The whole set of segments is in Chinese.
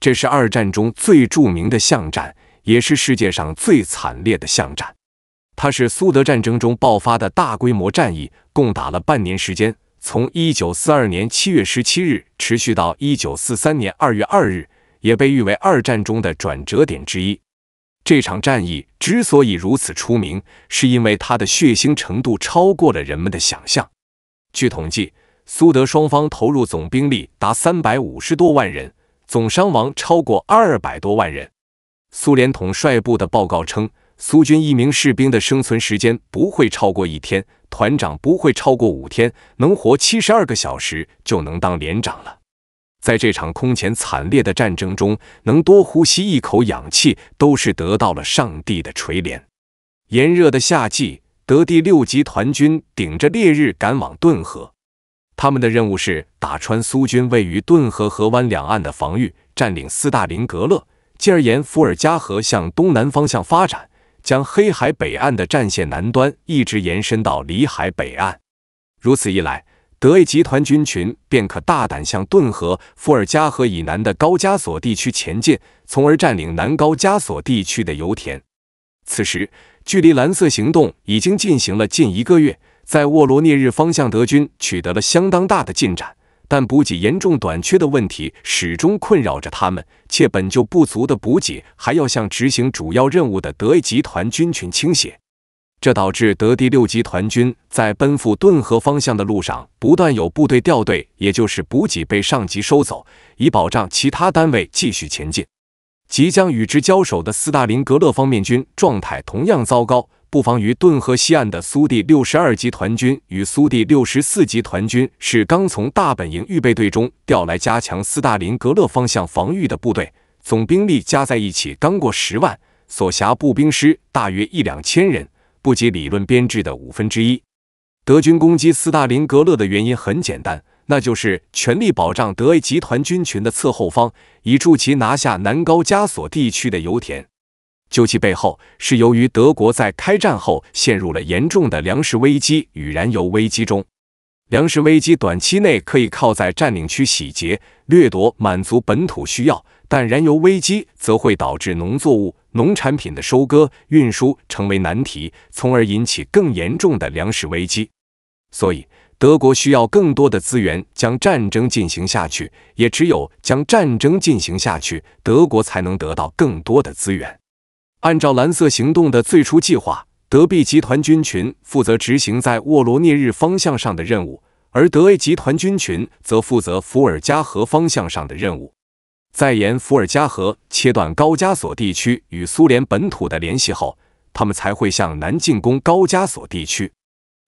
这是二战中最著名的巷战，也是世界上最惨烈的巷战。它是苏德战争中爆发的大规模战役，共打了半年时间，从1942年7月17日持续到1943年2月2日，也被誉为二战中的转折点之一。这场战役之所以如此出名，是因为它的血腥程度超过了人们的想象。据统计，苏德双方投入总兵力达350多万人。总伤亡超过二百多万人。苏联统帅部的报告称，苏军一名士兵的生存时间不会超过一天，团长不会超过五天，能活七十二个小时就能当连长了。在这场空前惨烈的战争中，能多呼吸一口氧气都是得到了上帝的垂怜。炎热的夏季，德第六集团军顶着烈日赶往顿河。他们的任务是打穿苏军位于顿河河湾两岸的防御，占领斯大林格勒，继而沿伏尔加河向东南方向发展，将黑海北岸的战线南端一直延伸到里海北岸。如此一来，德意集团军群便可大胆向顿河、伏尔加河以南的高加索地区前进，从而占领南高加索地区的油田。此时，距离蓝色行动已经进行了近一个月。在沃罗涅日方向，德军取得了相当大的进展，但补给严重短缺的问题始终困扰着他们，且本就不足的补给还要向执行主要任务的德意集团军群倾斜，这导致德第六集团军在奔赴顿河方向的路上不断有部队掉队，也就是补给被上级收走，以保障其他单位继续前进。即将与之交手的斯大林格勒方面军状态同样糟糕。布防于顿河西岸的苏第六十二集团军与苏第六十四集团军是刚从大本营预备队中调来加强斯大林格勒方向防御的部队，总兵力加在一起刚过十万，所辖步兵师大约一两千人，不及理论编制的五分之一。德军攻击斯大林格勒的原因很简单，那就是全力保障德 A 集团军群的侧后方，以助其拿下南高加索地区的油田。究其背后，是由于德国在开战后陷入了严重的粮食危机与燃油危机中。粮食危机短期内可以靠在占领区洗劫掠夺满足本土需要，但燃油危机则会导致农作物、农产品的收割、运输成为难题，从而引起更严重的粮食危机。所以，德国需要更多的资源将战争进行下去，也只有将战争进行下去，德国才能得到更多的资源。按照蓝色行动的最初计划，德 B 集团军群负责执行在沃罗涅日方向上的任务，而德 A 集团军群则负责伏尔加河方向上的任务。在沿伏尔加河切断高加索地区与苏联本土的联系后，他们才会向南进攻高加索地区。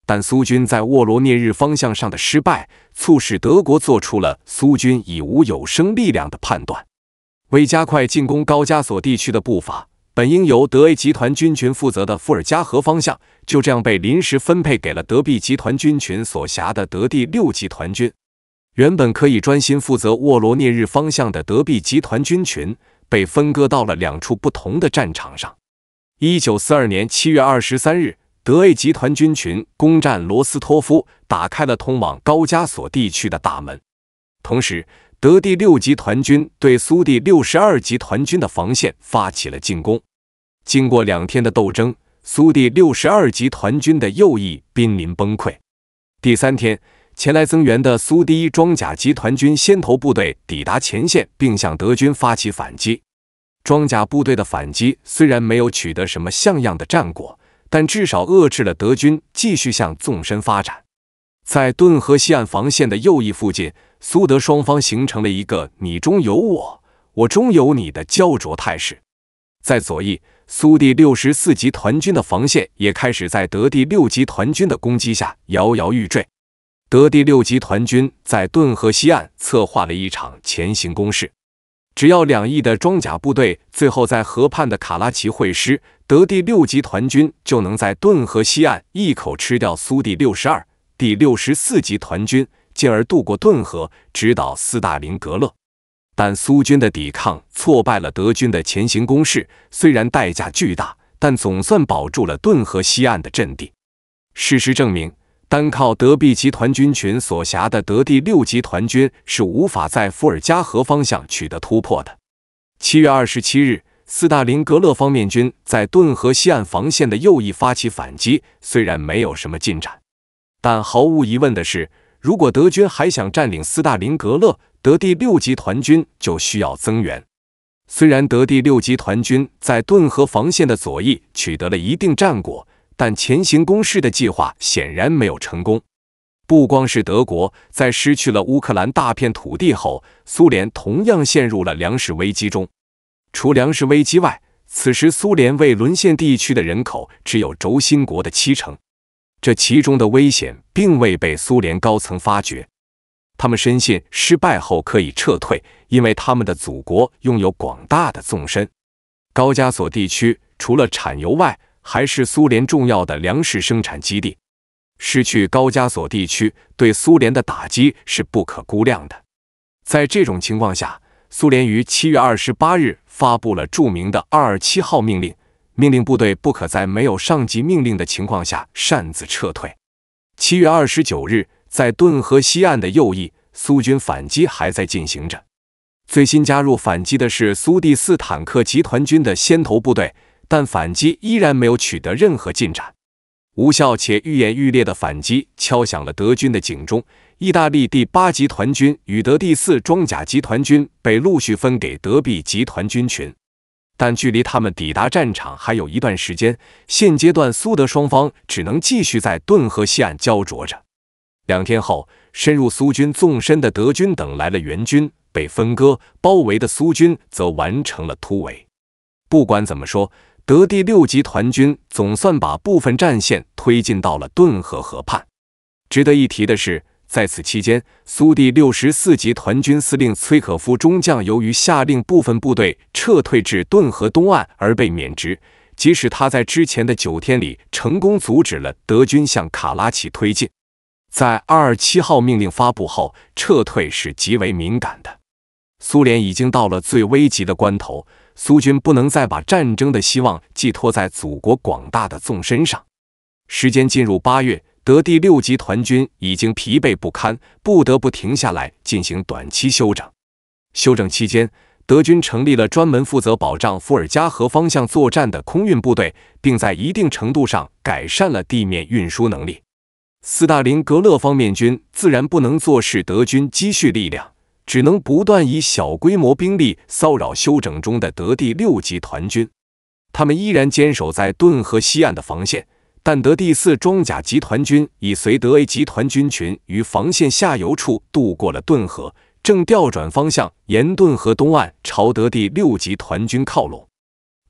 但苏军在沃罗涅日方向上的失败，促使德国做出了苏军已无有生力量的判断。为加快进攻高加索地区的步伐。本应由德 A 集团军群负责的伏尔加河方向，就这样被临时分配给了德 B 集团军群所辖的德第六集团军。原本可以专心负责沃罗涅日方向的德 B 集团军群，被分割到了两处不同的战场上。一九四二年七月二十三日，德 A 集团军群攻占罗斯托夫，打开了通往高加索地区的大门。同时，德第六集团军对苏第六十二集团军的防线发起了进攻。经过两天的斗争，苏第六十二集团军的右翼濒临崩溃。第三天，前来增援的苏第一装甲集团军先头部队抵达前线，并向德军发起反击。装甲部队的反击虽然没有取得什么像样的战果，但至少遏制了德军继续向纵深发展。在顿河西岸防线的右翼附近，苏德双方形成了一个你中有我，我中有你的胶着态势。在左翼，苏第64集团军的防线也开始在德第6集团军的攻击下摇摇欲坠。德第6集团军在顿河西岸策划了一场前行攻势，只要两翼的装甲部队最后在河畔的卡拉奇会师，德第6集团军就能在顿河西岸一口吃掉苏第62。第六十四集团军，进而渡过顿河，直捣斯大林格勒。但苏军的抵抗挫败了德军的前行攻势。虽然代价巨大，但总算保住了顿河西岸的阵地。事实证明，单靠德 B 集团军群所辖的德第六集团军是无法在伏尔加河方向取得突破的。七月二十七日，斯大林格勒方面军在顿河西岸防线的右翼发起反击，虽然没有什么进展。但毫无疑问的是，如果德军还想占领斯大林格勒，德第六集团军就需要增援。虽然德第六集团军在顿河防线的左翼取得了一定战果，但前行攻势的计划显然没有成功。不光是德国，在失去了乌克兰大片土地后，苏联同样陷入了粮食危机中。除粮食危机外，此时苏联未沦陷地区的人口只有轴心国的七成。这其中的危险并未被苏联高层发觉，他们深信失败后可以撤退，因为他们的祖国拥有广大的纵深。高加索地区除了产油外，还是苏联重要的粮食生产基地。失去高加索地区对苏联的打击是不可估量的。在这种情况下，苏联于七月二十八日发布了著名的二二七号命令。命令部队不可在没有上级命令的情况下擅自撤退。七月二十九日，在顿河西岸的右翼，苏军反击还在进行着。最新加入反击的是苏第四坦克集团军的先头部队，但反击依然没有取得任何进展。无效且愈演愈烈的反击敲响了德军的警钟。意大利第八集团军与德第四装甲集团军被陆续分给德币集团军群。但距离他们抵达战场还有一段时间，现阶段苏德双方只能继续在顿河西岸焦灼着。两天后，深入苏军纵深的德军等来了援军，被分割包围的苏军则完成了突围。不管怎么说，德第六集团军总算把部分战线推进到了顿河河畔。值得一提的是。在此期间，苏第六十四集团军司令崔可夫中将由于下令部分部队撤退至顿河东岸而被免职，即使他在之前的九天里成功阻止了德军向卡拉奇推进。在二二七号命令发布后，撤退是极为敏感的。苏联已经到了最危急的关头，苏军不能再把战争的希望寄托在祖国广大的纵深上。时间进入八月。德第六集团军已经疲惫不堪，不得不停下来进行短期休整。休整期间，德军成立了专门负责保障伏尔加河方向作战的空运部队，并在一定程度上改善了地面运输能力。斯大林格勒方面军自然不能坐视德军积蓄力量，只能不断以小规模兵力骚扰休整中的德第六集团军。他们依然坚守在顿河西岸的防线。但德第四装甲集团军已随德 A 集团军群于防线下游处渡过了顿河，正调转方向沿顿河东岸朝德第六集团军靠拢。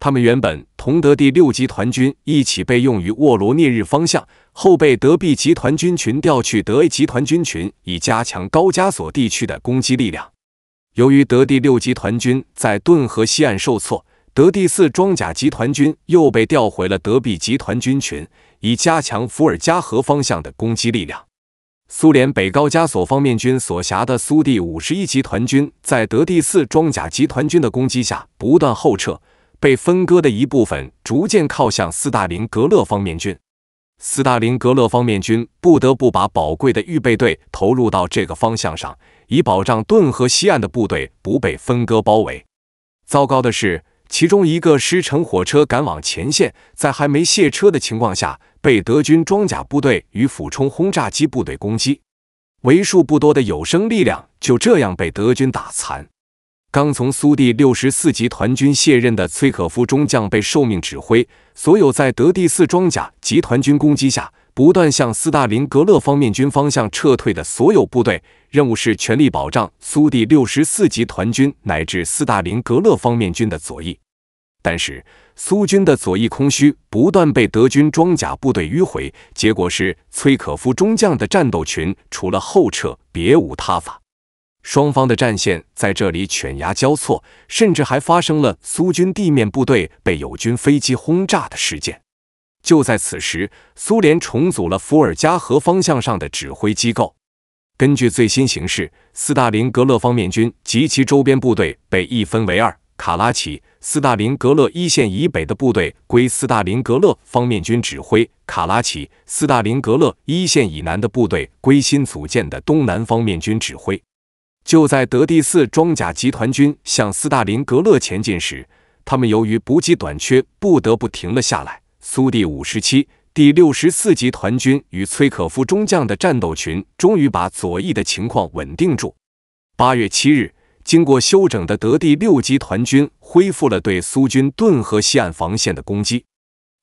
他们原本同德第六集团军一起被用于沃罗涅日方向，后被德 B 集团军群调去德 A 集团军群，以加强高加索地区的攻击力量。由于德第六集团军在顿河西岸受挫。德第四装甲集团军又被调回了德比集团军群，以加强伏尔加河方向的攻击力量。苏联北高加索方面军所辖的苏第五十一集团军，在德第四装甲集团军的攻击下不断后撤，被分割的一部分逐渐靠向斯大林格勒方面军。斯大林格勒方面军不得不把宝贵的预备队投入到这个方向上，以保障顿河西岸的部队不被分割包围。糟糕的是。其中一个师乘火车赶往前线，在还没卸车的情况下，被德军装甲部队与俯冲轰炸机部队攻击，为数不多的有生力量就这样被德军打残。刚从苏第64集团军卸任的崔可夫中将被受命指挥所有在德第四装甲集团军攻击下。不断向斯大林格勒方面军方向撤退的所有部队，任务是全力保障苏第64集团军乃至斯大林格勒方面军的左翼。但是，苏军的左翼空虚，不断被德军装甲部队迂回，结果是崔可夫中将的战斗群除了后撤，别无他法。双方的战线在这里犬牙交错，甚至还发生了苏军地面部队被友军飞机轰炸的事件。就在此时，苏联重组了伏尔加河方向上的指挥机构。根据最新形势，斯大林格勒方面军及其周边部队被一分为二：卡拉奇斯大林格勒一线以北的部队归斯大林格勒方面军指挥；卡拉奇斯大林格勒一线以南的部队归新组建的东南方面军指挥。就在德第四装甲集团军向斯大林格勒前进时，他们由于补给短缺，不得不停了下来。苏第五十七、第六十四集团军与崔可夫中将的战斗群终于把左翼的情况稳定住。八月七日，经过休整的德第六集团军恢复了对苏军顿河西岸防线的攻击。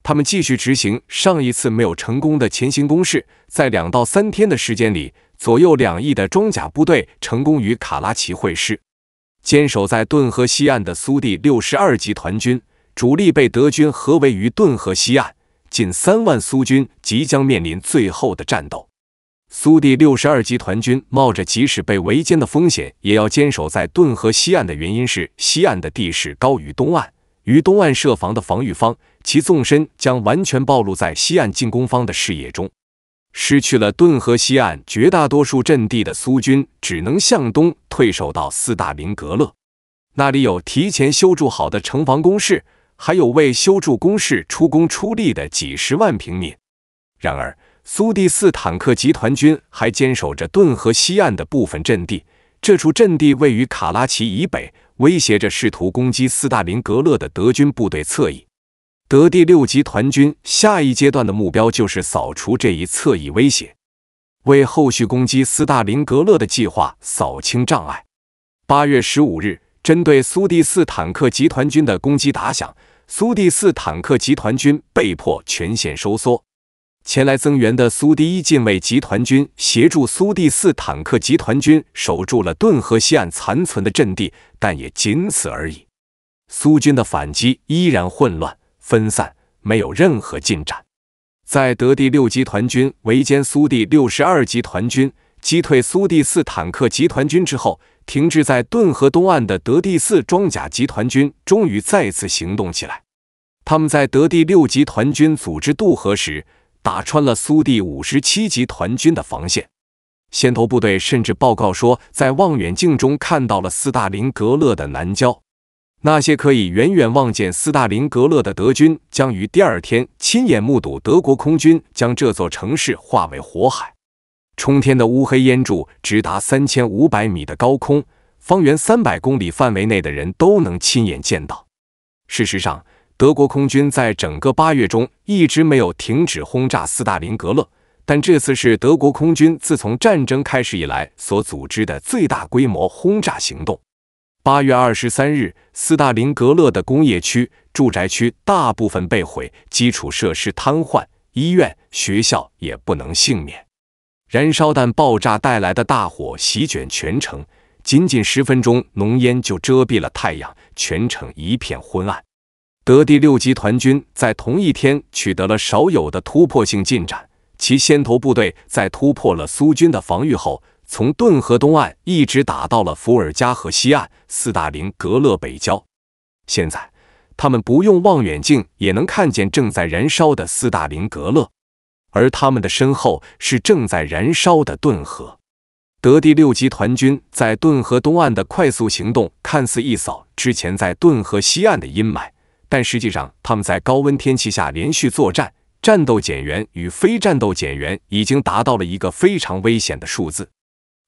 他们继续执行上一次没有成功的前行攻势，在两到三天的时间里，左右两翼的装甲部队成功与卡拉奇会师。坚守在顿河西岸的苏第六十二集团军。主力被德军合围于顿河西岸，近三万苏军即将面临最后的战斗。苏第六十二集团军冒着即使被围歼的风险也要坚守在顿河西岸的原因是，西岸的地势高于东岸，于东岸设防的防御方，其纵深将完全暴露在西岸进攻方的视野中。失去了顿河西岸绝大多数阵地的苏军，只能向东退守到斯大林格勒，那里有提前修筑好的城防工事。还有为修筑工事出工出力的几十万平民。然而，苏第四坦克集团军还坚守着顿河西岸的部分阵地，这处阵地位于卡拉奇以北，威胁着试图攻击斯大林格勒的德军部队侧翼。德第六集团军下一阶段的目标就是扫除这一侧翼威胁，为后续攻击斯大林格勒的计划扫清障碍。八月十五日，针对苏第四坦克集团军的攻击打响。苏第四坦克集团军被迫全线收缩，前来增援的苏第一近卫集团军协助苏第四坦克集团军守住了顿河西岸残存的阵地，但也仅此而已。苏军的反击依然混乱分散，没有任何进展。在德第六集团军围歼苏第六十二集团军、击退苏第四坦克集团军之后。停滞在顿河东岸的德第四装甲集团军终于再次行动起来。他们在德第六集团军组织渡河时，打穿了苏第五十七集团军的防线。先头部队甚至报告说，在望远镜中看到了斯大林格勒的南郊。那些可以远远望见斯大林格勒的德军，将于第二天亲眼目睹德国空军将这座城市化为火海。冲天的乌黑烟柱直达三千五百米的高空，方圆三百公里范围内的人都能亲眼见到。事实上，德国空军在整个八月中一直没有停止轰炸斯大林格勒，但这次是德国空军自从战争开始以来所组织的最大规模轰炸行动。八月二十三日，斯大林格勒的工业区、住宅区大部分被毁，基础设施瘫痪，医院、学校也不能幸免。燃烧弹爆炸带来的大火席卷全城，仅仅十分钟，浓烟就遮蔽了太阳，全城一片昏暗。德第六集团军在同一天取得了少有的突破性进展，其先头部队在突破了苏军的防御后，从顿河东岸一直打到了伏尔加河西岸，斯大林格勒北郊。现在，他们不用望远镜也能看见正在燃烧的斯大林格勒。而他们的身后是正在燃烧的顿河。德第六集团军在顿河东岸的快速行动，看似一扫之前在顿河西岸的阴霾，但实际上他们在高温天气下连续作战，战斗减员与非战斗减员已经达到了一个非常危险的数字。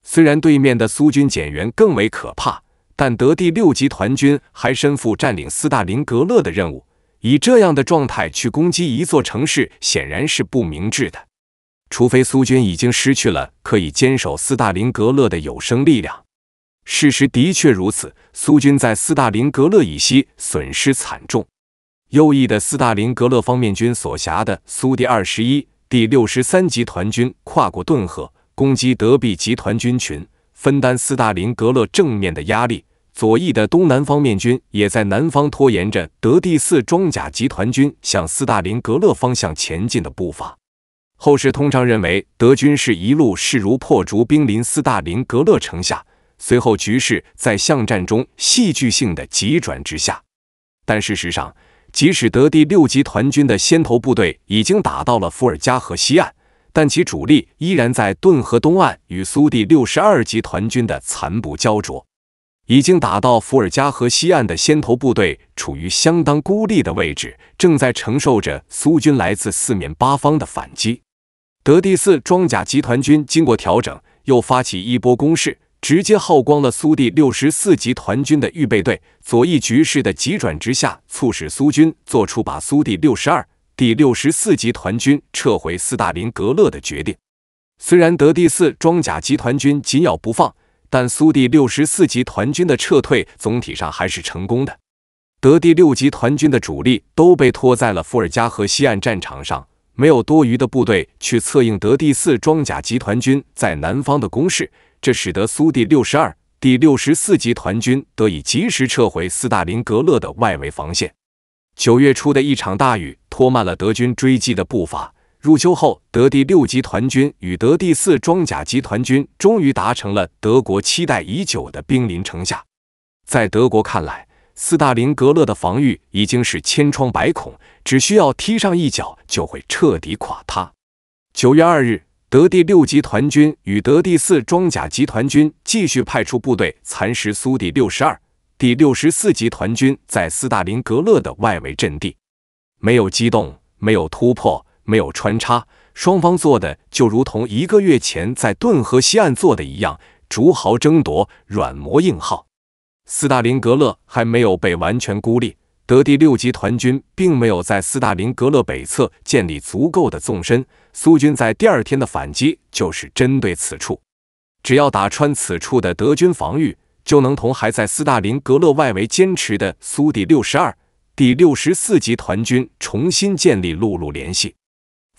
虽然对面的苏军减员更为可怕，但德第六集团军还身负占领斯大林格勒的任务。以这样的状态去攻击一座城市，显然是不明智的。除非苏军已经失去了可以坚守斯大林格勒的有生力量。事实的确如此，苏军在斯大林格勒以西损失惨重。右翼的斯大林格勒方面军所辖的苏第二十一、第六十三集团军跨过顿河，攻击德币集团军群，分担斯大林格勒正面的压力。左翼的东南方面军也在南方拖延着德第四装甲集团军向斯大林格勒方向前进的步伐。后世通常认为，德军是一路势如破竹，兵临斯大林格勒城下，随后局势在巷战中戏剧性的急转直下。但事实上，即使德第六集团军的先头部队已经打到了伏尔加河西岸，但其主力依然在顿河东岸与苏第六十二集团军的残部胶着。已经打到伏尔加河西岸的先头部队处于相当孤立的位置，正在承受着苏军来自四面八方的反击。德第四装甲集团军经过调整，又发起一波攻势，直接耗光了苏第六十四集团军的预备队。左翼局势的急转直下，促使苏军做出把苏第六十二、第六十四集团军撤回斯大林格勒的决定。虽然德第四装甲集团军紧咬不放。但苏第64集团军的撤退总体上还是成功的。德第六集团军的主力都被拖在了伏尔加河西岸战场上，没有多余的部队去策应德第四装甲集团军在南方的攻势，这使得苏第62、第64集团军得以及时撤回斯大林格勒的外围防线。九月初的一场大雨拖慢了德军追击的步伐。入秋后，德第六集团军与德第四装甲集团军终于达成了德国期待已久的兵临城下。在德国看来，斯大林格勒的防御已经是千疮百孔，只需要踢上一脚就会彻底垮塌。九月二日，德第六集团军与德第四装甲集团军继续派出部队蚕食苏第62、第64集团军在斯大林格勒的外围阵地，没有机动，没有突破。没有穿插，双方做的就如同一个月前在顿河西岸做的一样，逐壕争夺，软磨硬耗。斯大林格勒还没有被完全孤立，德第六集团军并没有在斯大林格勒北侧建立足够的纵深，苏军在第二天的反击就是针对此处。只要打穿此处的德军防御，就能同还在斯大林格勒外围坚持的苏第62、第64集团军重新建立陆路联系。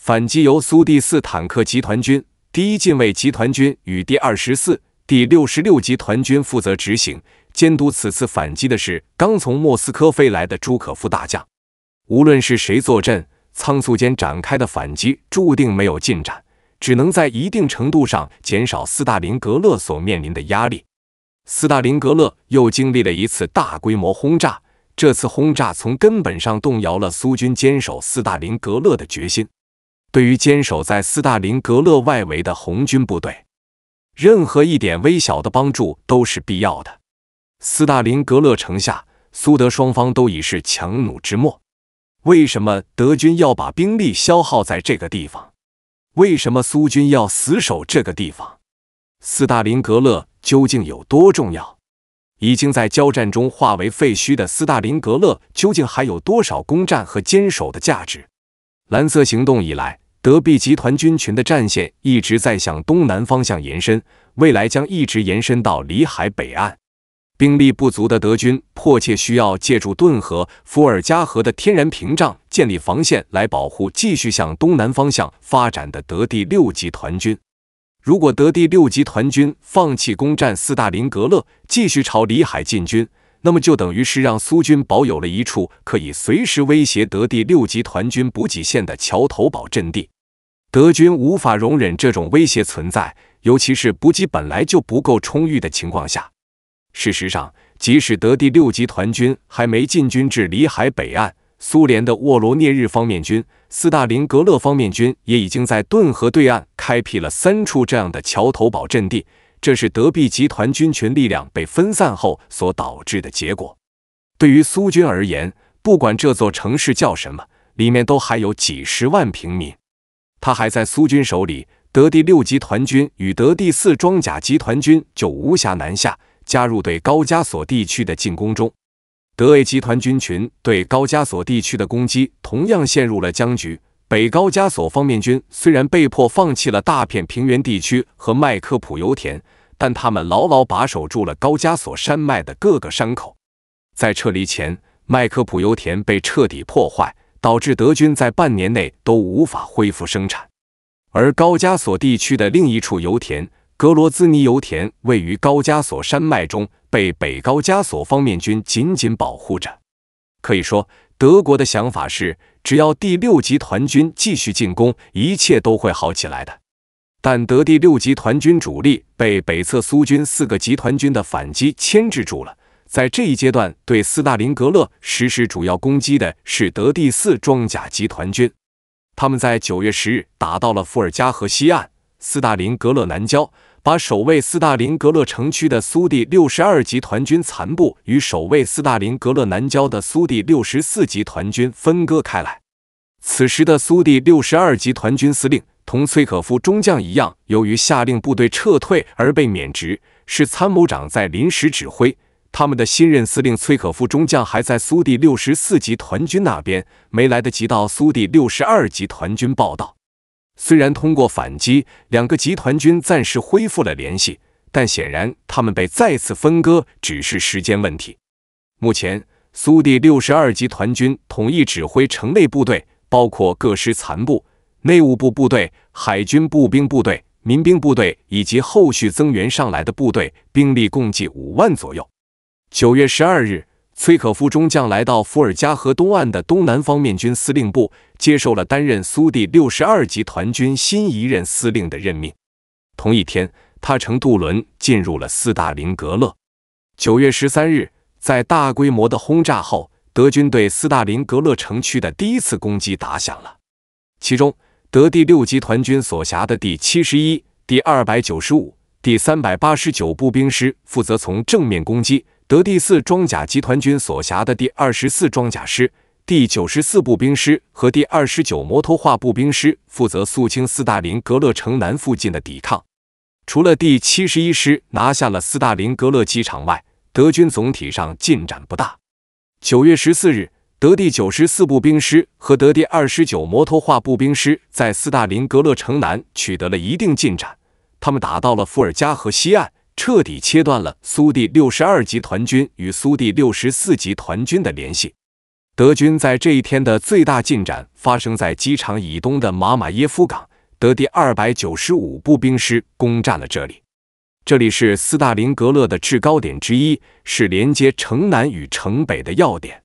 反击由苏第四坦克集团军、第一近卫集团军与第二十四、第六十六集团军负责执行。监督此次反击的是刚从莫斯科飞来的朱可夫大将。无论是谁坐镇，仓促间展开的反击注定没有进展，只能在一定程度上减少斯大林格勒所面临的压力。斯大林格勒又经历了一次大规模轰炸，这次轰炸从根本上动摇了苏军坚守斯大林格勒的决心。对于坚守在斯大林格勒外围的红军部队，任何一点微小的帮助都是必要的。斯大林格勒城下，苏德双方都已是强弩之末。为什么德军要把兵力消耗在这个地方？为什么苏军要死守这个地方？斯大林格勒究竟有多重要？已经在交战中化为废墟的斯大林格勒，究竟还有多少攻占和坚守的价值？蓝色行动以来，德币集团军群的战线一直在向东南方向延伸，未来将一直延伸到里海北岸。兵力不足的德军迫切需要借助顿河、伏尔加河的天然屏障建立防线，来保护继续向东南方向发展的德第六集团军。如果德第六集团军放弃攻占斯大林格勒，继续朝里海进军。那么就等于是让苏军保有了一处可以随时威胁德第六集团军补给线的桥头堡阵地，德军无法容忍这种威胁存在，尤其是补给本来就不够充裕的情况下。事实上，即使德第六集团军还没进军至里海北岸，苏联的沃罗涅日方面军、斯大林格勒方面军也已经在顿河对岸开辟了三处这样的桥头堡阵地。这是德币集团军群力量被分散后所导致的结果。对于苏军而言，不管这座城市叫什么，里面都还有几十万平民，他还在苏军手里。德第六集团军与德第四装甲集团军就无暇南下，加入对高加索地区的进攻中。德 A 集团军群对高加索地区的攻击同样陷入了僵局。北高加索方面军虽然被迫放弃了大片平原地区和麦克普油田，但他们牢牢把守住了高加索山脉的各个山口。在撤离前，麦克普油田被彻底破坏，导致德军在半年内都无法恢复生产。而高加索地区的另一处油田——格罗兹尼油田，位于高加索山脉中，被北高加索方面军紧紧保护着。可以说，德国的想法是。只要第六集团军继续进攻，一切都会好起来的。但德第六集团军主力被北侧苏军四个集团军的反击牵制住了。在这一阶段，对斯大林格勒实施主要攻击的是德第四装甲集团军，他们在9月10日打到了伏尔加河西岸，斯大林格勒南郊。把守卫斯大林格勒城区的苏第62集团军残部与守卫斯大林格勒南郊的苏第64集团军分割开来。此时的苏第62集团军司令同崔可夫中将一样，由于下令部队撤退而被免职，是参谋长在临时指挥。他们的新任司令崔可夫中将还在苏第64集团军那边，没来得及到苏第62集团军报道。虽然通过反击，两个集团军暂时恢复了联系，但显然他们被再次分割只是时间问题。目前，苏第62集团军统一指挥城内部队，包括各师残部、内务部部队、海军步兵部队、民兵部队以及后续增援上来的部队，兵力共计五万左右。九月十二日。崔可夫中将来到伏尔加河东岸的东南方面军司令部，接受了担任苏第62集团军新一任司令的任命。同一天，他乘渡轮进入了斯大林格勒。9月13日，在大规模的轰炸后，德军对斯大林格勒城区的第一次攻击打响了。其中，德第6集团军所辖的第71、第295、第389步兵师负责从正面攻击。德第四装甲集团军所辖的第二十四装甲师、第九十四步兵师和第二十九摩托化步兵师负责肃清斯大林格勒城南附近的抵抗。除了第七十一师拿下了斯大林格勒机场外，德军总体上进展不大。九月十四日，德第九十四步兵师和德第二十九摩托化步兵师在斯大林格勒城南取得了一定进展，他们打到了伏尔加河西岸。彻底切断了苏第六十二集团军与苏第六十四集团军的联系。德军在这一天的最大进展发生在机场以东的马马耶夫港，德第二百九十五步兵师攻占了这里。这里是斯大林格勒的制高点之一，是连接城南与城北的要点。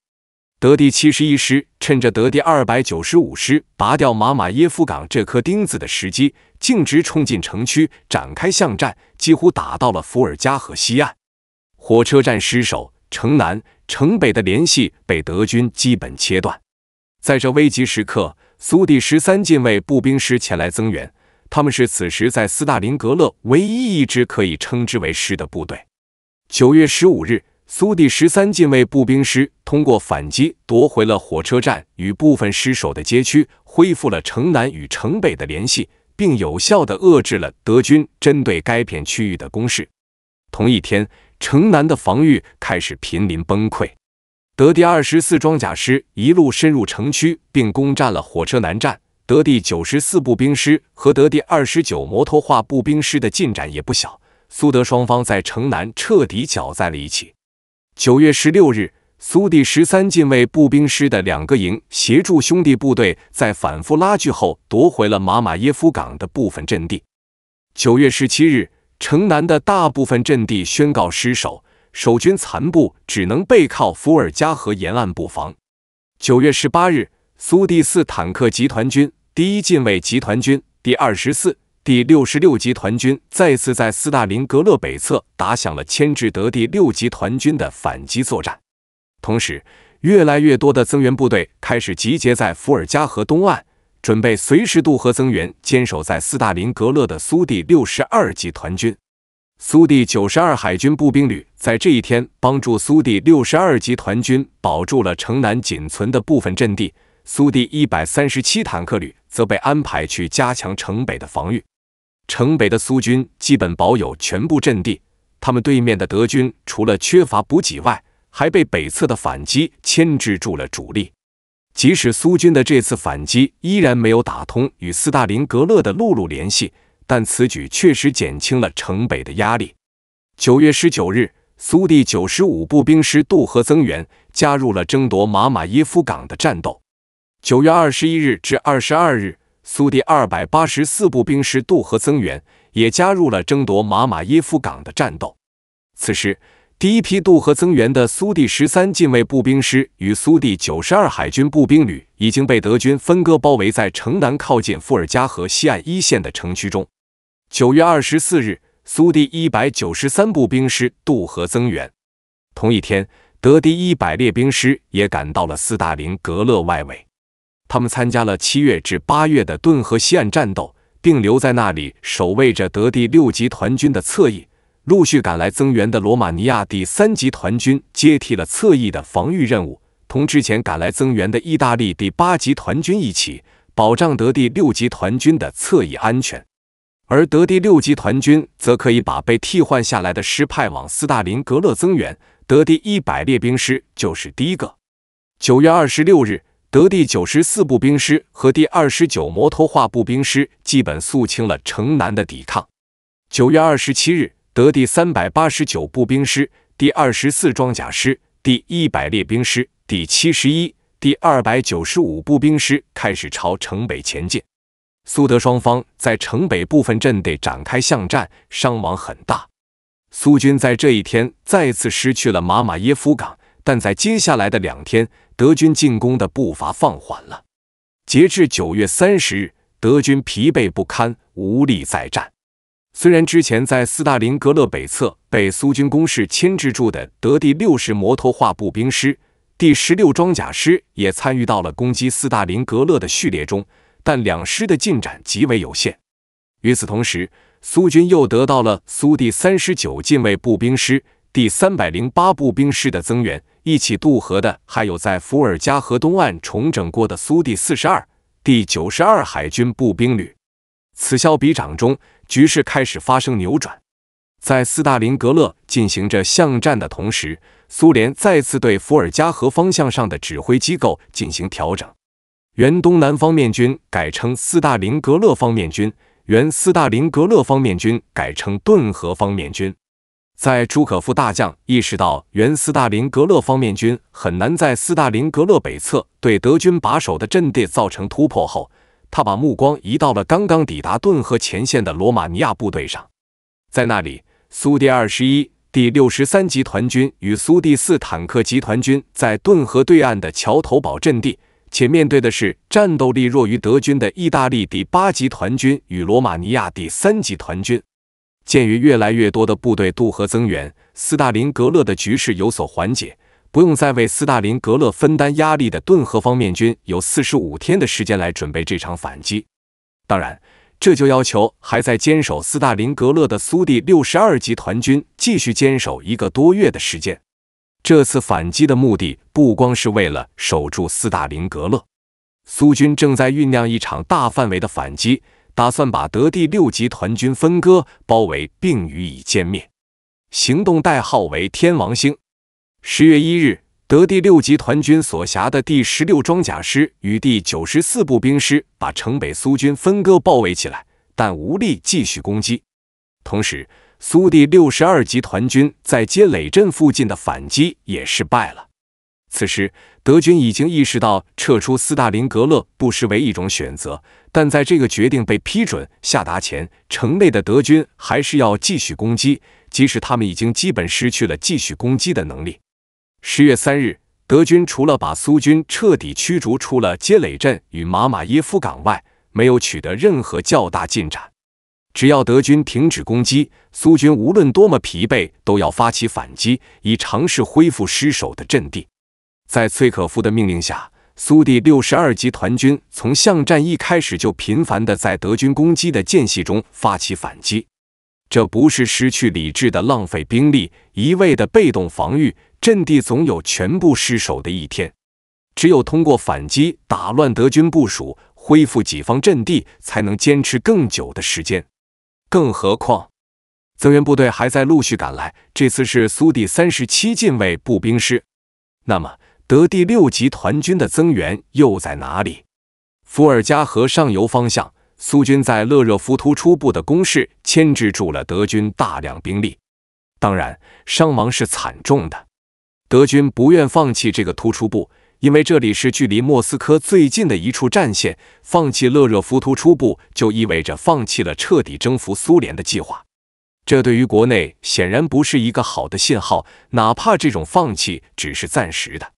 德第七十一师趁着德第二百九十五师拔掉马马耶夫港这颗钉子的时机。径直冲进城区，展开巷战，几乎打到了伏尔加河西岸。火车站失守，城南、城北的联系被德军基本切断。在这危急时刻，苏第十三近卫步兵师前来增援。他们是此时在斯大林格勒唯一一支可以称之为师的部队。九月十五日，苏第十三近卫步兵师通过反击夺回了火车站与部分失守的街区，恢复了城南与城北的联系。并有效地遏制了德军针对该片区域的攻势。同一天，城南的防御开始濒临崩溃。德第24装甲师一路深入城区，并攻占了火车南站。德第94步兵师和德第29摩托化步兵师的进展也不小。苏德双方在城南彻底搅在了一起。9月16日。苏第十三近卫步兵师的两个营协助兄弟部队，在反复拉锯后夺回了马马耶夫港的部分阵地。九月十七日，城南的大部分阵地宣告失守，守军残部只能背靠伏尔加河沿岸布防。九月十八日，苏第四坦克集团军、第一近卫集团军、第二十四、第六十六集团军再次在斯大林格勒北侧打响了牵制德第六集团军的反击作战。同时，越来越多的增援部队开始集结在伏尔加河东岸，准备随时渡河增援。坚守在斯大林格勒的苏第62集团军、苏第92海军步兵旅在这一天帮助苏第62集团军保住了城南仅存的部分阵地。苏第137坦克旅则被安排去加强城北的防御。城北的苏军基本保有全部阵地，他们对面的德军除了缺乏补给外，还被北侧的反击牵制住了主力，即使苏军的这次反击依然没有打通与斯大林格勒的陆路联系，但此举确实减轻了城北的压力。九月十九日，苏第九十五步兵师渡河增援，加入了争夺马马耶夫港的战斗。九月二十一日至二十二日，苏第二百八十四步兵师渡河增援，也加入了争夺马马耶夫港的战斗。此时。第一批渡河增援的苏第十三近卫步兵师与苏第九十二海军步兵旅已经被德军分割包围在城南靠近伏尔加河西岸一线的城区中。九月二十四日，苏第一百九十三步兵师渡河增援。同一天，德第一百列兵师也赶到了斯大林格勒外围。他们参加了七月至八月的顿河西岸战斗，并留在那里守卫着德第六集团军的侧翼。陆续赶来增援的罗马尼亚第三集团军接替了侧翼的防御任务，同之前赶来增援的意大利第八集团军一起，保障德第六集团军的侧翼安全。而德第六集团军则可以把被替换下来的师派往斯大林格勒增援。德第一百列兵师就是第一个。九月二十六日，德第九十四步兵师和第二十九摩托化步兵师基本肃清了城南的抵抗。九月二十七日。德第三百八十九步兵师、第二十四装甲师、第一百列兵师、第七十一、第二百九十五步兵师开始朝城北前进。苏德双方在城北部分阵地展开巷战，伤亡很大。苏军在这一天再次失去了马马耶夫港，但在接下来的两天，德军进攻的步伐放缓了。截至九月三十日，德军疲惫不堪，无力再战。虽然之前在斯大林格勒北侧被苏军攻势牵制住的德第六十摩托化步兵师、第十六装甲师也参与到了攻击斯大林格勒的序列中，但两师的进展极为有限。与此同时，苏军又得到了苏第三十九近卫步兵师、第三百零八步兵师的增援，一起渡河的还有在伏尔加河东岸重整过的苏第四十二、第九十二海军步兵旅。此消彼长中。局势开始发生扭转，在斯大林格勒进行着巷战的同时，苏联再次对伏尔加河方向上的指挥机构进行调整，原东南方面军改称斯大林格勒方面军，原斯大林格勒方面军改称顿河方面军。在朱可夫大将意识到原斯大林格勒方面军很难在斯大林格勒北侧对德军把守的阵地造成突破后，他把目光移到了刚刚抵达顿河前线的罗马尼亚部队上，在那里，苏第二十一、第六十三集团军与苏第四坦克集团军在顿河对岸的桥头堡阵地，且面对的是战斗力弱于德军的意大利第八集团军与罗马尼亚第三集团军。鉴于越来越多的部队渡河增援，斯大林格勒的局势有所缓解。不用再为斯大林格勒分担压力的顿河方面军有四十五天的时间来准备这场反击，当然，这就要求还在坚守斯大林格勒的苏第62集团军继续坚守一个多月的时间。这次反击的目的不光是为了守住斯大林格勒，苏军正在酝酿一场大范围的反击，打算把德第6集团军分割、包围并予以歼灭，行动代号为“天王星”。十月一日，德第六集团军所辖的第十六装甲师与第九十四步兵师把城北苏军分割包围起来，但无力继续攻击。同时，苏第六十二集团军在接垒镇附近的反击也失败了。此时，德军已经意识到撤出斯大林格勒不失为一种选择，但在这个决定被批准下达前，城内的德军还是要继续攻击，即使他们已经基本失去了继续攻击的能力。十月三日，德军除了把苏军彻底驱逐出了街垒镇与马马耶夫港外，没有取得任何较大进展。只要德军停止攻击，苏军无论多么疲惫，都要发起反击，以尝试恢复失守的阵地。在崔可夫的命令下，苏第十二集团军从巷战一开始就频繁地在德军攻击的间隙中发起反击。这不是失去理智的浪费兵力，一味的被动防御。阵地总有全部失守的一天，只有通过反击打乱德军部署，恢复己方阵地，才能坚持更久的时间。更何况，增援部队还在陆续赶来，这次是苏第三十七近卫步兵师。那么，德第六集团军的增援又在哪里？伏尔加河上游方向，苏军在勒热夫突出部的攻势，牵制住了德军大量兵力，当然伤亡是惨重的。德军不愿放弃这个突出部，因为这里是距离莫斯科最近的一处战线。放弃勒热夫突出部就意味着放弃了彻底征服苏联的计划，这对于国内显然不是一个好的信号。哪怕这种放弃只是暂时的，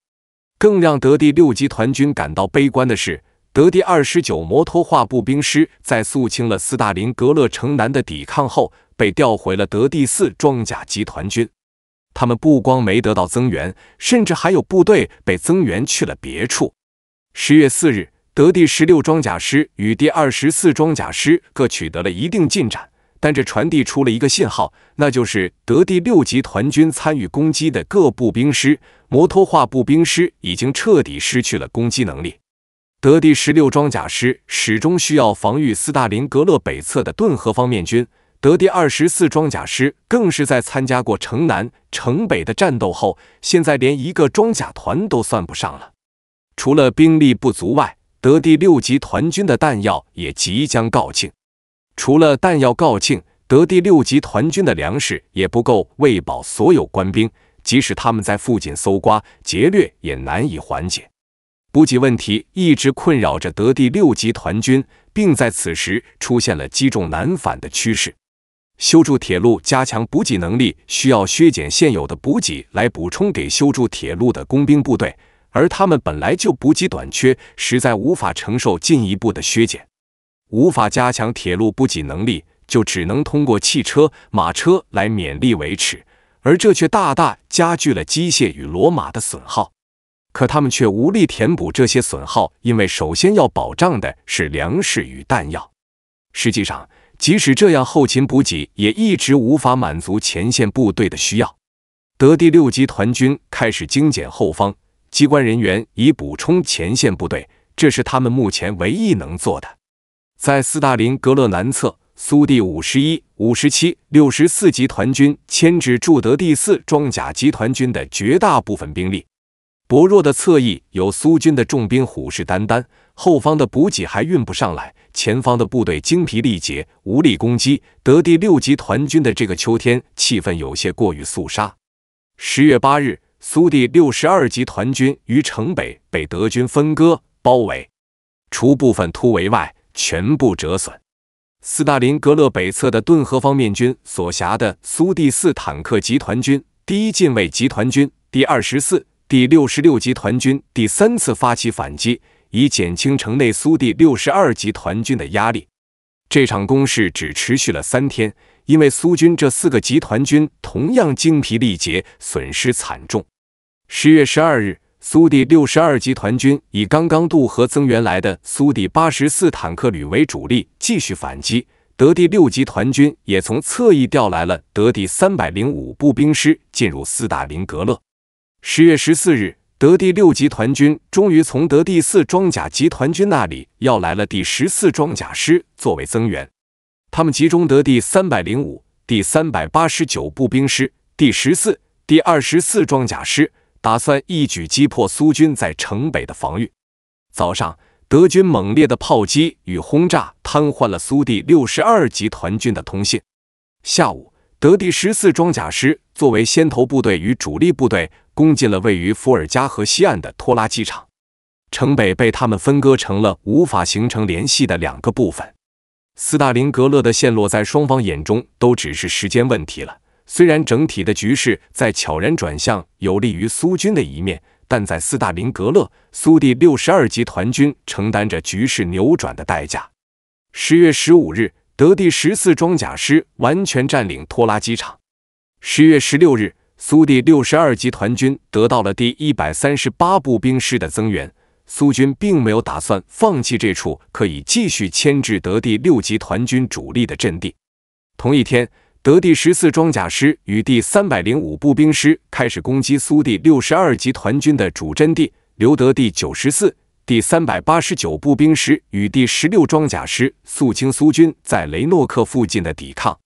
更让德第六集团军感到悲观的是，德第二十九摩托化步兵师在肃清了斯大林格勒城南的抵抗后，被调回了德第四装甲集团军。他们不光没得到增援，甚至还有部队被增援去了别处。十月四日，德第十六装甲师与第二十四装甲师各取得了一定进展，但这传递出了一个信号，那就是德第六集团军参与攻击的各步兵师、摩托化步兵师已经彻底失去了攻击能力。德第十六装甲师始终需要防御斯大林格勒北侧的顿河方面军。德第二十四装甲师更是在参加过城南、城北的战斗后，现在连一个装甲团都算不上了。除了兵力不足外，德第六集团军的弹药也即将告罄。除了弹药告罄，德第六集团军的粮食也不够喂饱所有官兵，即使他们在附近搜刮劫掠，也难以缓解。补给问题一直困扰着德第六集团军，并在此时出现了积重难返的趋势。修筑铁路，加强补给能力，需要削减现有的补给来补充给修筑铁路的工兵部队，而他们本来就补给短缺，实在无法承受进一步的削减。无法加强铁路补给能力，就只能通过汽车、马车来勉力维持，而这却大大加剧了机械与骡马的损耗。可他们却无力填补这些损耗，因为首先要保障的是粮食与弹药。实际上。即使这样，后勤补给也一直无法满足前线部队的需要。德第六集团军开始精简后方机关人员，以补充前线部队，这是他们目前唯一能做的。在斯大林格勒南侧，苏第五五十57、64集团军牵制住德第四装甲集团军的绝大部分兵力，薄弱的侧翼有苏军的重兵虎视眈眈，后方的补给还运不上来。前方的部队精疲力竭，无力攻击德第六集团军的这个秋天气氛有些过于肃杀。十月八日，苏第六十二集团军于城北被德军分割包围，除部分突围外，全部折损。斯大林格勒北侧的顿河方面军所辖的苏第四坦克集团军、第一近卫集团军、第二十四、第六十六集团军第三次发起反击。以减轻城内苏第六十二集团军的压力。这场攻势只持续了三天，因为苏军这四个集团军同样精疲力竭，损失惨重。十月十二日，苏第六十二集团军以刚刚渡河增援来的苏第八十四坦克旅为主力，继续反击。德第六集团军也从侧翼调来了德第三百零五步兵师进入斯大林格勒。十月十四日。德第六集团军终于从德第四装甲集团军那里要来了第十四装甲师作为增援，他们集中德第三百零五、第三百八十九步兵师、第十四、第二十四装甲师，打算一举击破苏军在城北的防御。早上，德军猛烈的炮击与轰炸瘫痪了苏第六十二集团军的通信。下午。德第十四装甲师作为先头部队与主力部队攻进了位于伏尔加河西岸的拖拉机场。城北被他们分割成了无法形成联系的两个部分。斯大林格勒的陷落在双方眼中都只是时间问题了。虽然整体的局势在悄然转向有利于苏军的一面，但在斯大林格勒，苏第62集团军承担着局势扭转的代价。十月十五日。德第十四装甲师完全占领拖拉机场。十月十六日，苏第六十二集团军得到了第一百三十八步兵师的增援。苏军并没有打算放弃这处可以继续牵制德第六集团军主力的阵地。同一天，德第十四装甲师与第三百零五步兵师开始攻击苏第六十二集团军的主阵地——留德第九十四。第三百八十九步兵师与第十六装甲师肃清苏军在雷诺克附近的抵抗。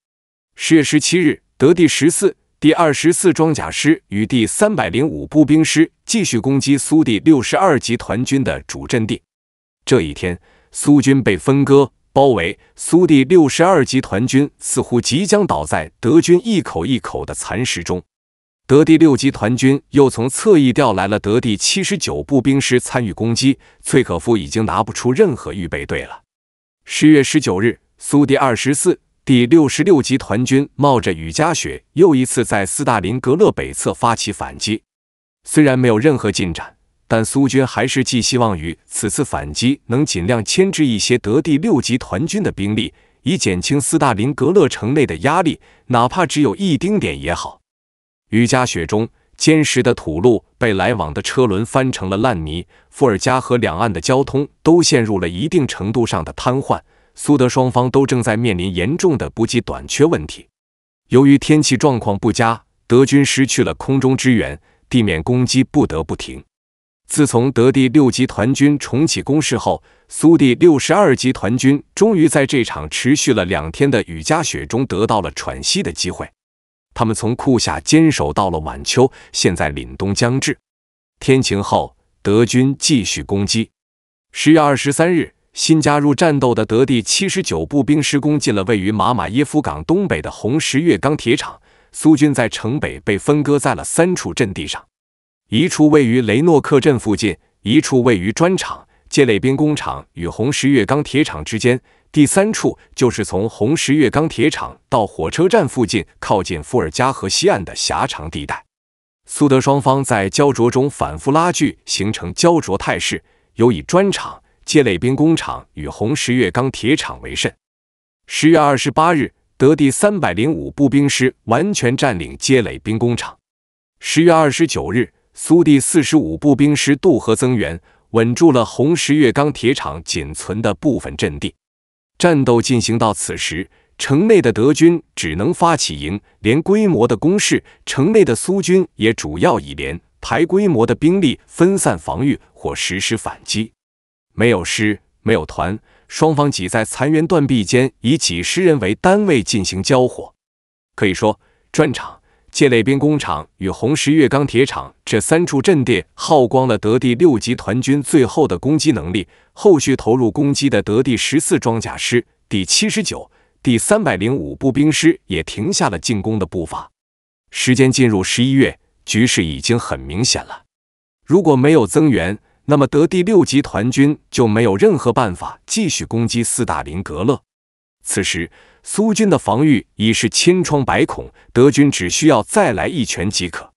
十月十七日，德第十四、第二十四装甲师与第三百零五步兵师继续攻击苏第六十二集团军的主阵地。这一天，苏军被分割包围，苏第六十二集团军似乎即将倒在德军一口一口的蚕食中。德第六集团军又从侧翼调来了德第七十九步兵师参与攻击，崔可夫已经拿不出任何预备队了。十月十九日，苏第二十四、第六十六集团军冒着雨夹雪，又一次在斯大林格勒北侧发起反击。虽然没有任何进展，但苏军还是寄希望于此次反击能尽量牵制一些德第六集团军的兵力，以减轻斯大林格勒城内的压力，哪怕只有一丁点也好。雨夹雪中，坚实的土路被来往的车轮翻成了烂泥。伏尔加河两岸的交通都陷入了一定程度上的瘫痪。苏德双方都正在面临严重的补给短缺问题。由于天气状况不佳，德军失去了空中支援，地面攻击不得不停。自从德第六集团军重启攻势后，苏第六十二集团军终于在这场持续了两天的雨夹雪中得到了喘息的机会。他们从酷夏坚守到了晚秋，现在凛冬将至。天晴后，德军继续攻击。十月二十三日，新加入战斗的德第七十九步兵师攻进了位于马马耶夫港东北的红十月钢铁厂。苏军在城北被分割在了三处阵地上：一处位于雷诺克镇附近，一处位于砖厂、街垒兵工厂与红十月钢铁厂之间。第三处就是从红十月钢铁厂到火车站附近，靠近伏尔加河西岸的狭长地带。苏德双方在胶着中反复拉锯，形成胶着态势，尤以砖厂、街垒兵工厂与红十月钢铁厂为甚。十月二十八日，德第三百零五步兵师完全占领街垒兵工厂。十月二十九日，苏第四十五步兵师渡河增援，稳住了红十月钢铁厂仅存的部分阵地。战斗进行到此时，城内的德军只能发起营、连规模的攻势，城内的苏军也主要以连、排规模的兵力分散防御或实施反击。没有师，没有团，双方挤在残垣断壁间，以几十人为单位进行交火。可以说，战场。界垒兵工厂与红十月钢铁厂这三处阵地耗光了德第六集团军最后的攻击能力，后续投入攻击的德第十四装甲师、第七十九、第三百零五步兵师也停下了进攻的步伐。时间进入十一月，局势已经很明显了。如果没有增援，那么德第六集团军就没有任何办法继续攻击斯大林格勒。此时，苏军的防御已是千疮百孔，德军只需要再来一拳即可。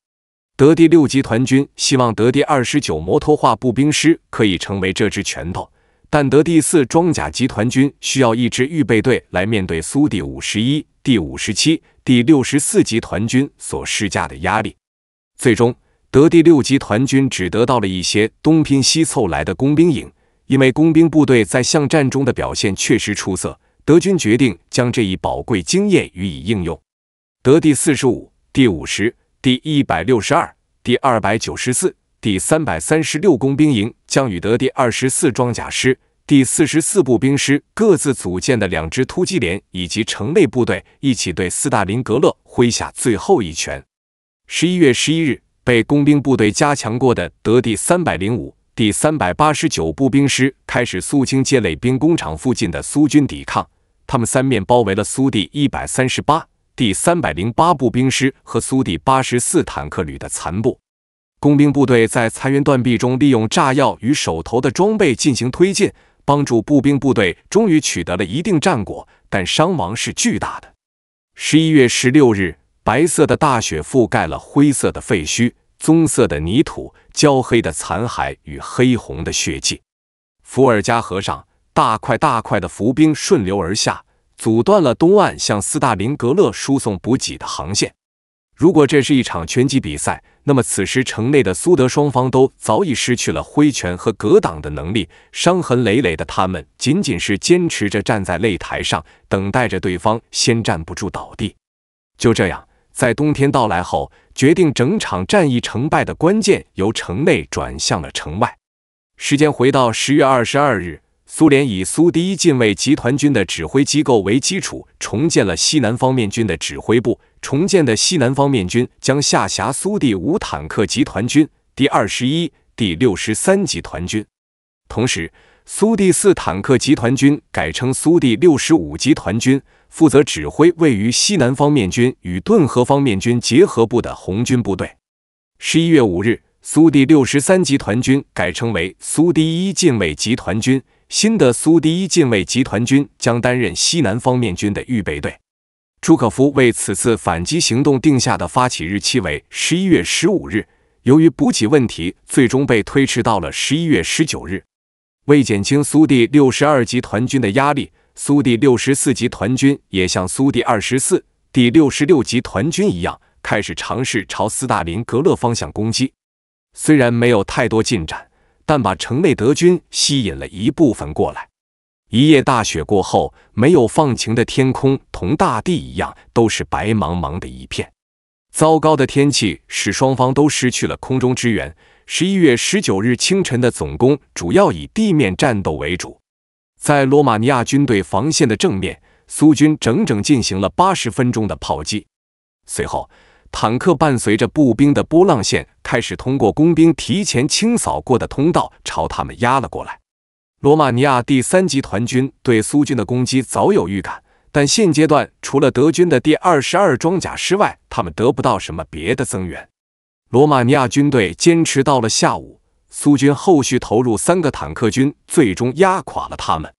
德第六集团军希望德第二十九摩托化步兵师可以成为这只拳头，但德第四装甲集团军需要一支预备队来面对苏第五十一、第五十七、第六十四集团军所施加的压力。最终，德第六集团军只得到了一些东拼西凑来的工兵营，因为工兵部队在巷战中的表现确实出色。德军决定将这一宝贵经验予以应用。德第四十五、第五十、第一百六十二、第二百九十四、第三百三十六工兵营将与德第二十四装甲师、第四十四步兵师各自组建的两支突击连以及城内部队一起，对斯大林格勒挥下最后一拳。十一月十一日，被工兵部队加强过的德第三百零五、第三百八十九步兵师开始肃清街垒兵工厂附近的苏军抵抗。他们三面包围了苏第一百三十八、第三百零八步兵师和苏第八十四坦克旅的残部，工兵部队在残垣断壁中利用炸药与手头的装备进行推进，帮助步兵部队终于取得了一定战果，但伤亡是巨大的。十一月十六日，白色的大雪覆盖了灰色的废墟、棕色的泥土、焦黑的残骸与黑红的血迹，伏尔加河上。大块大块的浮冰顺流而下，阻断了东岸向斯大林格勒输送补给的航线。如果这是一场拳击比赛，那么此时城内的苏德双方都早已失去了挥拳和格挡的能力，伤痕累累的他们仅仅是坚持着站在擂台上，等待着对方先站不住倒地。就这样，在冬天到来后，决定整场战役成败的关键由城内转向了城外。时间回到十月二十二日。苏联以苏第一近卫集团军的指挥机构为基础，重建了西南方面军的指挥部。重建的西南方面军将下辖苏第五坦克集团军、第二十一、第六十三集团军。同时，苏第四坦克集团军改称苏第六十五集团军，负责指挥位于西南方面军与顿河方面军结合部的红军部队。十一月五日，苏第六十三集团军改称为苏第一近卫集团军。新的苏第一近卫集团军将担任西南方面军的预备队。朱可夫为此次反击行动定下的发起日期为十一月十五日，由于补给问题，最终被推迟到了十一月十九日。为减轻苏第62集团军的压力，苏第64集团军也像苏第24、第66集团军一样，开始尝试朝斯大林格勒方向攻击，虽然没有太多进展。但把城内德军吸引了一部分过来。一夜大雪过后，没有放晴的天空同大地一样，都是白茫茫的一片。糟糕的天气使双方都失去了空中支援。十一月十九日清晨的总攻主要以地面战斗为主。在罗马尼亚军队防线的正面，苏军整整进行了八十分钟的炮击，随后。坦克伴随着步兵的波浪线开始通过工兵提前清扫过的通道，朝他们压了过来。罗马尼亚第三集团军对苏军的攻击早有预感，但现阶段除了德军的第二十二装甲师外，他们得不到什么别的增援。罗马尼亚军队坚持到了下午，苏军后续投入三个坦克军，最终压垮了他们。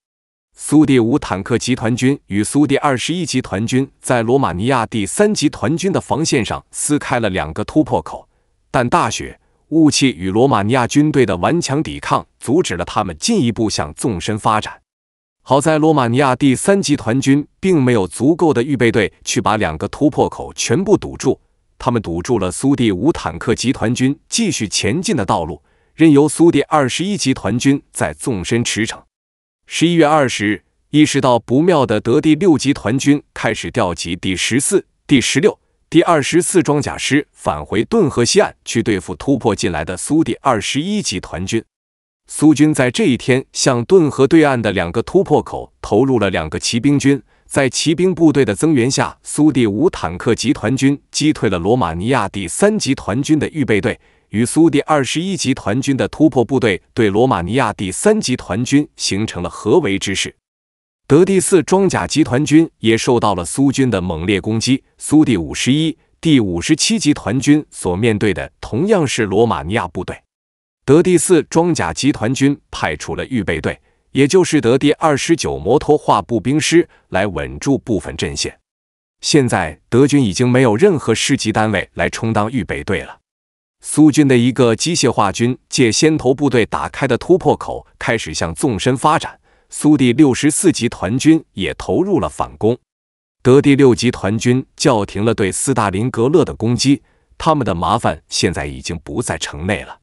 苏第五坦克集团军与苏第二十一集团军在罗马尼亚第三集团军的防线上撕开了两个突破口，但大雪、雾气与罗马尼亚军队的顽强抵抗阻止了他们进一步向纵深发展。好在罗马尼亚第三集团军并没有足够的预备队去把两个突破口全部堵住，他们堵住了苏第五坦克集团军继续前进的道路，任由苏第二十一集团军在纵深驰骋。十一月二十日，意识到不妙的德第六集团军开始调集第十四、第十六、第二十四装甲师返回顿河西岸，去对付突破进来的苏第二十一集团军。苏军在这一天向顿河对岸的两个突破口投入了两个骑兵军，在骑兵部队的增援下，苏第五坦克集团军击退了罗马尼亚第三集团军的预备队。与苏第二十一集团军的突破部队对罗马尼亚第三集团军形成了合围之势。德第四装甲集团军也受到了苏军的猛烈攻击。苏第五十一、第五十七集团军所面对的同样是罗马尼亚部队。德第四装甲集团军派出了预备队，也就是德第二十九摩托化步兵师来稳住部分阵线。现在德军已经没有任何师级单位来充当预备队了。苏军的一个机械化军借先头部队打开的突破口，开始向纵深发展。苏第64集团军也投入了反攻。德第六集团军叫停了对斯大林格勒的攻击，他们的麻烦现在已经不在城内了。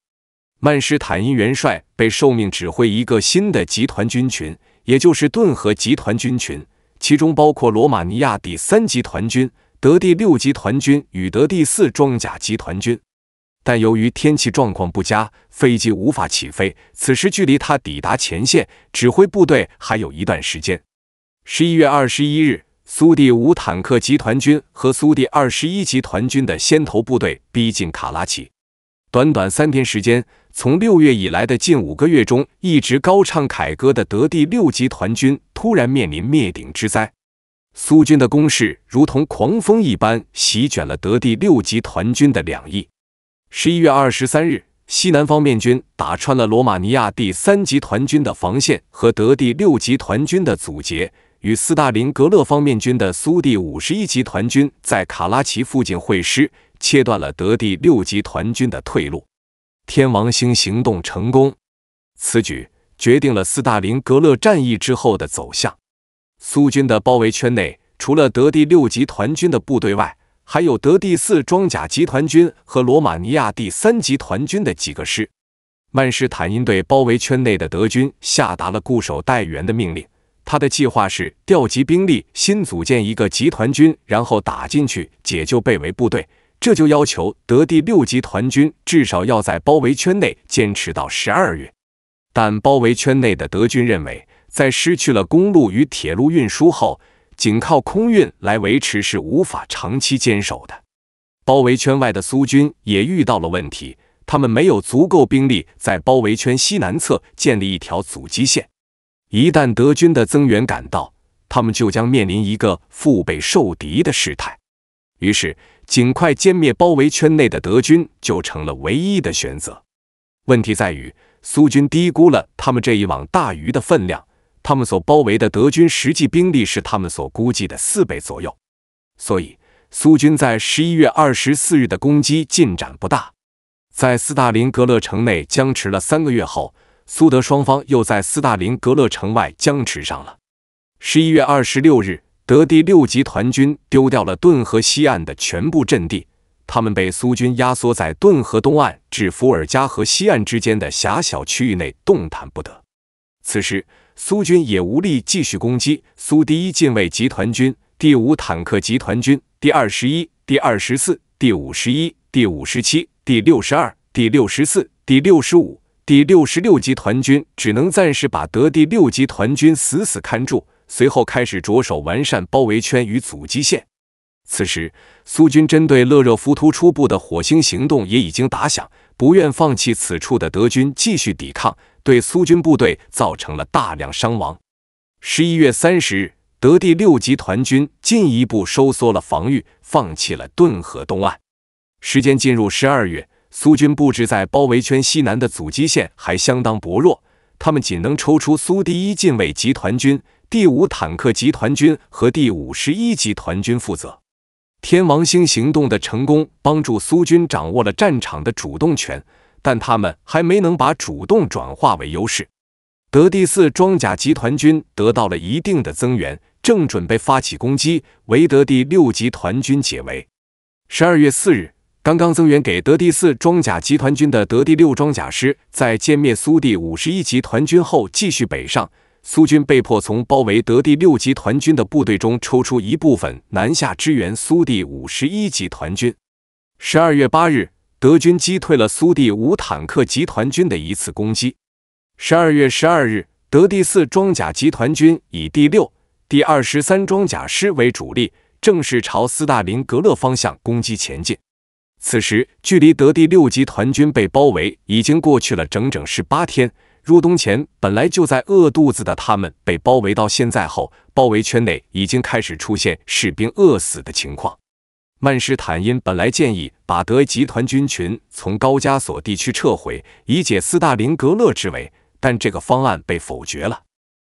曼施坦因元帅被受命指挥一个新的集团军群，也就是顿河集团军群，其中包括罗马尼亚第三集团军、德第六集团军与德第四装甲集团军。但由于天气状况不佳，飞机无法起飞。此时距离他抵达前线指挥部队还有一段时间。十一月二十一日，苏第五坦克集团军和苏第二十一集团军的先头部队逼近卡拉奇。短短三天时间，从六月以来的近五个月中一直高唱凯歌的德第六集团军突然面临灭顶之灾。苏军的攻势如同狂风一般席卷了德第六集团军的两翼。十一月二十三日，西南方面军打穿了罗马尼亚第三集团军的防线和德第六集团军的阻截，与斯大林格勒方面军的苏第五十一集团军在卡拉奇附近会师，切断了德第六集团军的退路。天王星行动成功，此举决定了斯大林格勒战役之后的走向。苏军的包围圈内，除了德第六集团军的部队外，还有德第四装甲集团军和罗马尼亚第三集团军的几个师，曼施坦因对包围圈内的德军下达了固守待援的命令。他的计划是调集兵力，新组建一个集团军，然后打进去解救被围部队。这就要求德第六集团军至少要在包围圈内坚持到十二月。但包围圈内的德军认为，在失去了公路与铁路运输后，仅靠空运来维持是无法长期坚守的。包围圈外的苏军也遇到了问题，他们没有足够兵力在包围圈西南侧建立一条阻击线。一旦德军的增援赶到，他们就将面临一个腹背受敌的事态。于是，尽快歼灭包围圈内的德军就成了唯一的选择。问题在于，苏军低估了他们这一网大鱼的分量。他们所包围的德军实际兵力是他们所估计的四倍左右，所以苏军在十一月二十四日的攻击进展不大。在斯大林格勒城内僵持了三个月后，苏德双方又在斯大林格勒城外僵持上了。十一月二十六日，德第六集团军丢掉了顿河西岸的全部阵地，他们被苏军压缩在顿河东岸至伏尔加河西岸之间的狭小区域内，动弹不得。此时。苏军也无力继续攻击苏第一近卫集团军、第五坦克集团军、第二十一、第二十四、第五十一、第五十七、第六十二、第六十四、第六十五、第六十六集团军，只能暂时把德第六集团军死死看住，随后开始着手完善包围圈与阻击线。此时，苏军针对勒热夫突出部的火星行动也已经打响。不愿放弃此处的德军继续抵抗，对苏军部队造成了大量伤亡。十一月三十日，德第六集团军进一步收缩了防御，放弃了顿河东岸。时间进入十二月，苏军布置在包围圈西南的阻击线还相当薄弱，他们仅能抽出苏第一近卫集团军、第五坦克集团军和第五十一集团军负责。天王星行动的成功帮助苏军掌握了战场的主动权，但他们还没能把主动转化为优势。德第四装甲集团军得到了一定的增援，正准备发起攻击，为德第六集团军解围。十二月四日，刚刚增援给德第四装甲集团军的德第六装甲师，在歼灭苏第五十一集团军后，继续北上。苏军被迫从包围德第六集团军的部队中抽出一部分南下支援苏第五十一集团军。十二月八日，德军击退了苏第五坦克集团军的一次攻击。十二月十二日，德第四装甲集团军以第六、第二十三装甲师为主力，正式朝斯大林格勒方向攻击前进。此时，距离德第六集团军被包围已经过去了整整十八天。入冬前本来就在饿肚子的他们被包围到现在后，包围圈内已经开始出现士兵饿死的情况。曼施坦因本来建议把德集团军群从高加索地区撤回，以解斯大林格勒之围，但这个方案被否决了。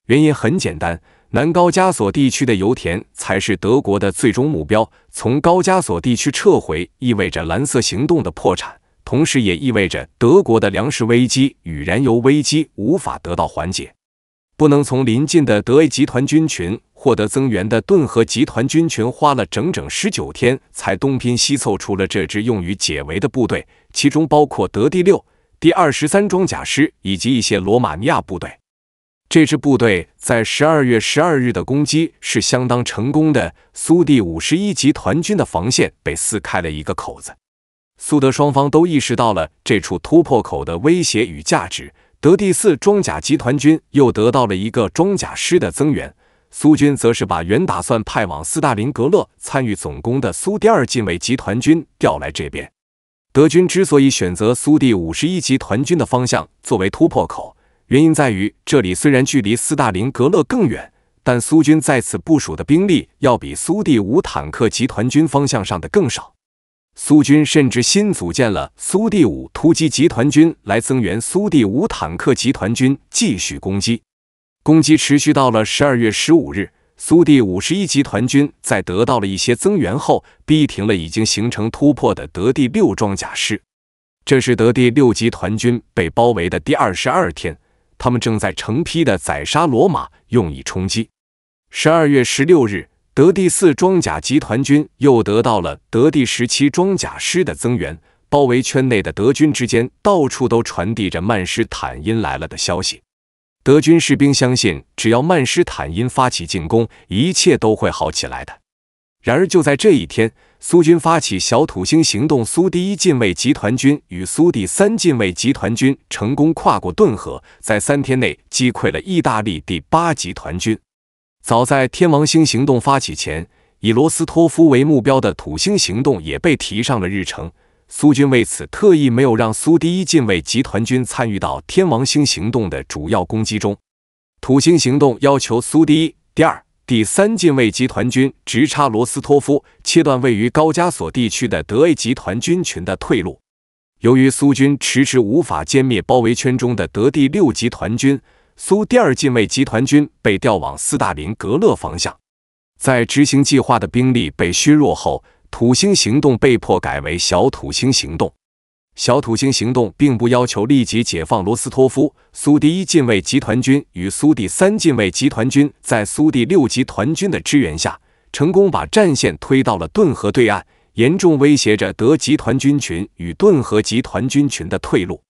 原因很简单，南高加索地区的油田才是德国的最终目标，从高加索地区撤回意味着蓝色行动的破产。同时也意味着德国的粮食危机与燃油危机无法得到缓解，不能从邻近的德 A 集团军群获得增援的顿河集团军群花了整整十九天才东拼西凑出了这支用于解围的部队，其中包括德第六、第二十三装甲师以及一些罗马尼亚部队。这支部队在十二月十二日的攻击是相当成功的，苏第五十一集团军的防线被撕开了一个口子。苏德双方都意识到了这处突破口的威胁与价值，德第四装甲集团军又得到了一个装甲师的增援，苏军则是把原打算派往斯大林格勒参与总攻的苏第二近卫集团军调来这边。德军之所以选择苏第五十一集团军的方向作为突破口，原因在于这里虽然距离斯大林格勒更远，但苏军在此部署的兵力要比苏第五坦克集团军方向上的更少。苏军甚至新组建了苏第五突击集团军来增援苏第五坦克集团军，继续攻击。攻击持续到了十二月十五日，苏第五十一集团军在得到了一些增援后，逼停了已经形成突破的德第六装甲师。这是德第六集团军被包围的第二十二天，他们正在成批的宰杀罗马，用以充饥。十二月十六日。德第四装甲集团军又得到了德第十七装甲师的增援，包围圈内的德军之间到处都传递着曼施坦因来了的消息。德军士兵相信，只要曼施坦因发起进攻，一切都会好起来的。然而就在这一天，苏军发起“小土星”行动，苏第一近卫集团军与苏第三近卫集团军成功跨过顿河，在三天内击溃了意大利第八集团军。早在天王星行动发起前，以罗斯托夫为目标的土星行动也被提上了日程。苏军为此特意没有让苏第一近卫集团军参与到天王星行动的主要攻击中。土星行动要求苏第一、第二、第三近卫集团军直插罗斯托夫，切断位于高加索地区的德 A 集团军群的退路。由于苏军迟迟无法歼灭包围圈中的德第六集团军。苏第二近卫集团军被调往斯大林格勒方向，在执行计划的兵力被削弱后，土星行动被迫改为小土星行动。小土星行动并不要求立即解放罗斯托夫。苏第一近卫集团军与苏第三近卫集团军在苏第六集团军的支援下，成功把战线推到了顿河对岸，严重威胁着德集团军群与顿河集团军群的退路。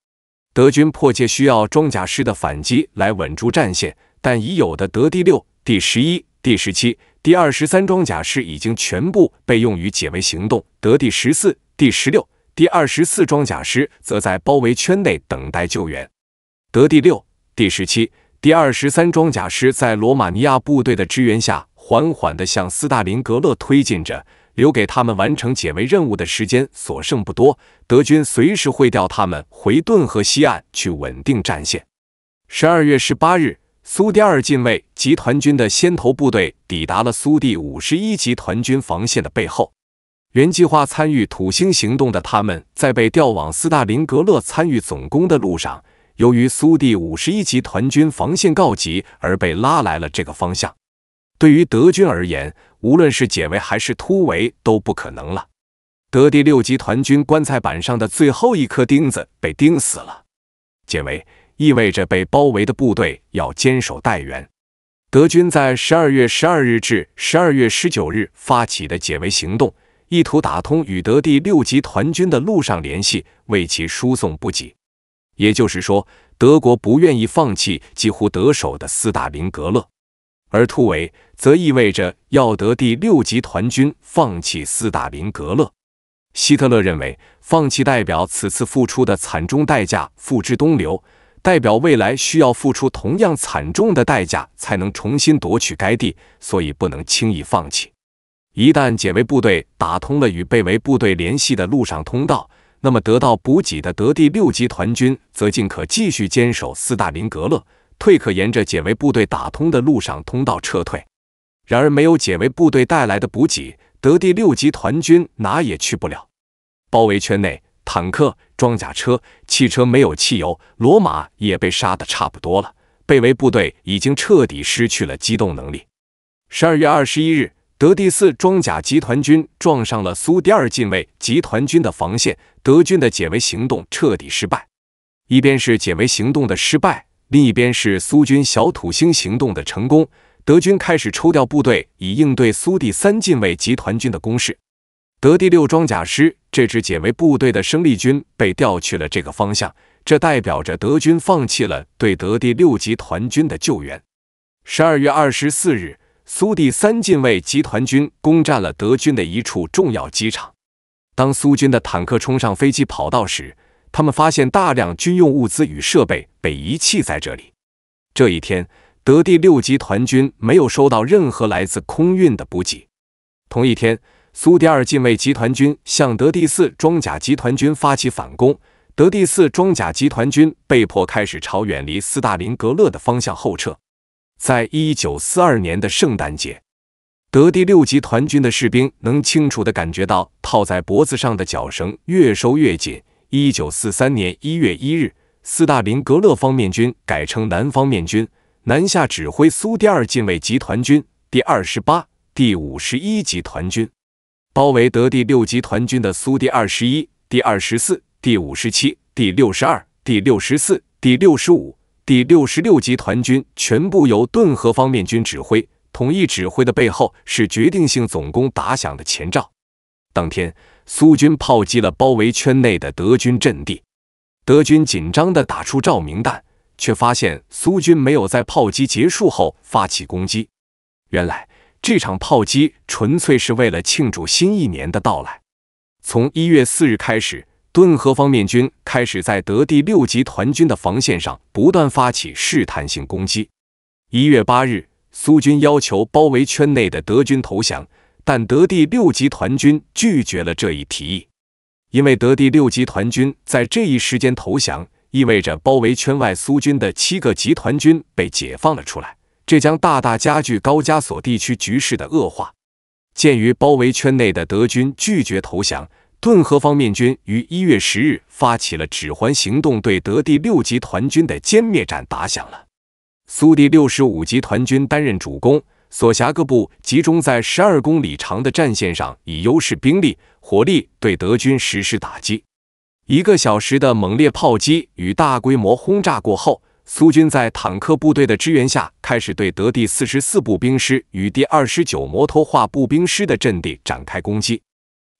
德军迫切需要装甲师的反击来稳住战线，但已有的德第六、第十一、第十七、第二十三装甲师已经全部被用于解围行动。德第十四、第十六、第二十四装甲师则在包围圈内等待救援。德第六、第十七、第二十三装甲师在罗马尼亚部队的支援下，缓缓地向斯大林格勒推进着。留给他们完成解围任务的时间所剩不多，德军随时会调他们回顿河西岸去稳定战线。十二月十八日，苏第二近卫集团军的先头部队抵达了苏第五十一集团军防线的背后。原计划参与土星行动的他们，在被调往斯大林格勒参与总攻的路上，由于苏第五十一集团军防线告急而被拉来了这个方向。对于德军而言，无论是解围还是突围都不可能了。德第六集团军棺材板上的最后一颗钉子被钉死了。解围意味着被包围的部队要坚守待援。德军在十二月十二日至十二月十九日发起的解围行动，意图打通与德第六集团军的路上联系，为其输送补给。也就是说，德国不愿意放弃几乎得手的斯大林格勒。而突围则意味着要得第六集团军放弃斯大林格勒。希特勒认为，放弃代表此次付出的惨重代价付之东流，代表未来需要付出同样惨重的代价才能重新夺取该地，所以不能轻易放弃。一旦解围部队打通了与被围部队联系的路上通道，那么得到补给的德第六集团军则尽可继续坚守斯大林格勒。退可沿着解围部队打通的路上通道撤退，然而没有解围部队带来的补给，德第六集团军哪也去不了。包围圈内，坦克、装甲车、汽车没有汽油，罗马也被杀得差不多了。被围部队已经彻底失去了机动能力。十二月二十一日，德第四装甲集团军撞上了苏第二近卫集团军的防线，德军的解围行动彻底失败。一边是解围行动的失败。另一边是苏军“小土星”行动的成功，德军开始抽调部队以应对苏第三近卫集团军的攻势。德第六装甲师这支解围部队的生力军被调去了这个方向，这代表着德军放弃了对德第六集团军的救援。十二月二十四日，苏第三近卫集团军攻占了德军的一处重要机场。当苏军的坦克冲上飞机跑道时，他们发现大量军用物资与设备被遗弃在这里。这一天，德第六集团军没有收到任何来自空运的补给。同一天，苏第二近卫集团军向德第四装甲集团军发起反攻，德第四装甲集团军被迫开始朝远离斯大林格勒的方向后撤。在一九四二年的圣诞节，德第六集团军的士兵能清楚地感觉到套在脖子上的脚绳越收越紧。一九四三年一月一日，斯大林格勒方面军改称南方面军，南下指挥苏第二近卫集团军、第二十八、第五十一集团军，包围德第六集团军的苏第二十一、第二十四、第五十七、第六十二、第六十四、第六十五、第六十六集团军全部由顿河方面军指挥。统一指挥的背后是决定性总攻打响的前兆。当天。苏军炮击了包围圈内的德军阵地，德军紧张地打出照明弹，却发现苏军没有在炮击结束后发起攻击。原来，这场炮击纯粹是为了庆祝新一年的到来。从一月四日开始，顿河方面军开始在德第六集团军的防线上不断发起试探性攻击。一月八日，苏军要求包围圈内的德军投降。但德第六集团军拒绝了这一提议，因为德第六集团军在这一时间投降，意味着包围圈外苏军的七个集团军被解放了出来，这将大大加剧高加索地区局势的恶化。鉴于包围圈内的德军拒绝投降，顿河方面军于一月十日发起了“指环行动”，对德第六集团军的歼灭战打响了。苏第六十五集团军担任主攻。所辖各部集中在十二公里长的战线上，以优势兵力、火力对德军实施打击。一个小时的猛烈炮击与大规模轰炸过后，苏军在坦克部队的支援下，开始对德第四十四步兵师与第二十九摩托化步兵师的阵地展开攻击。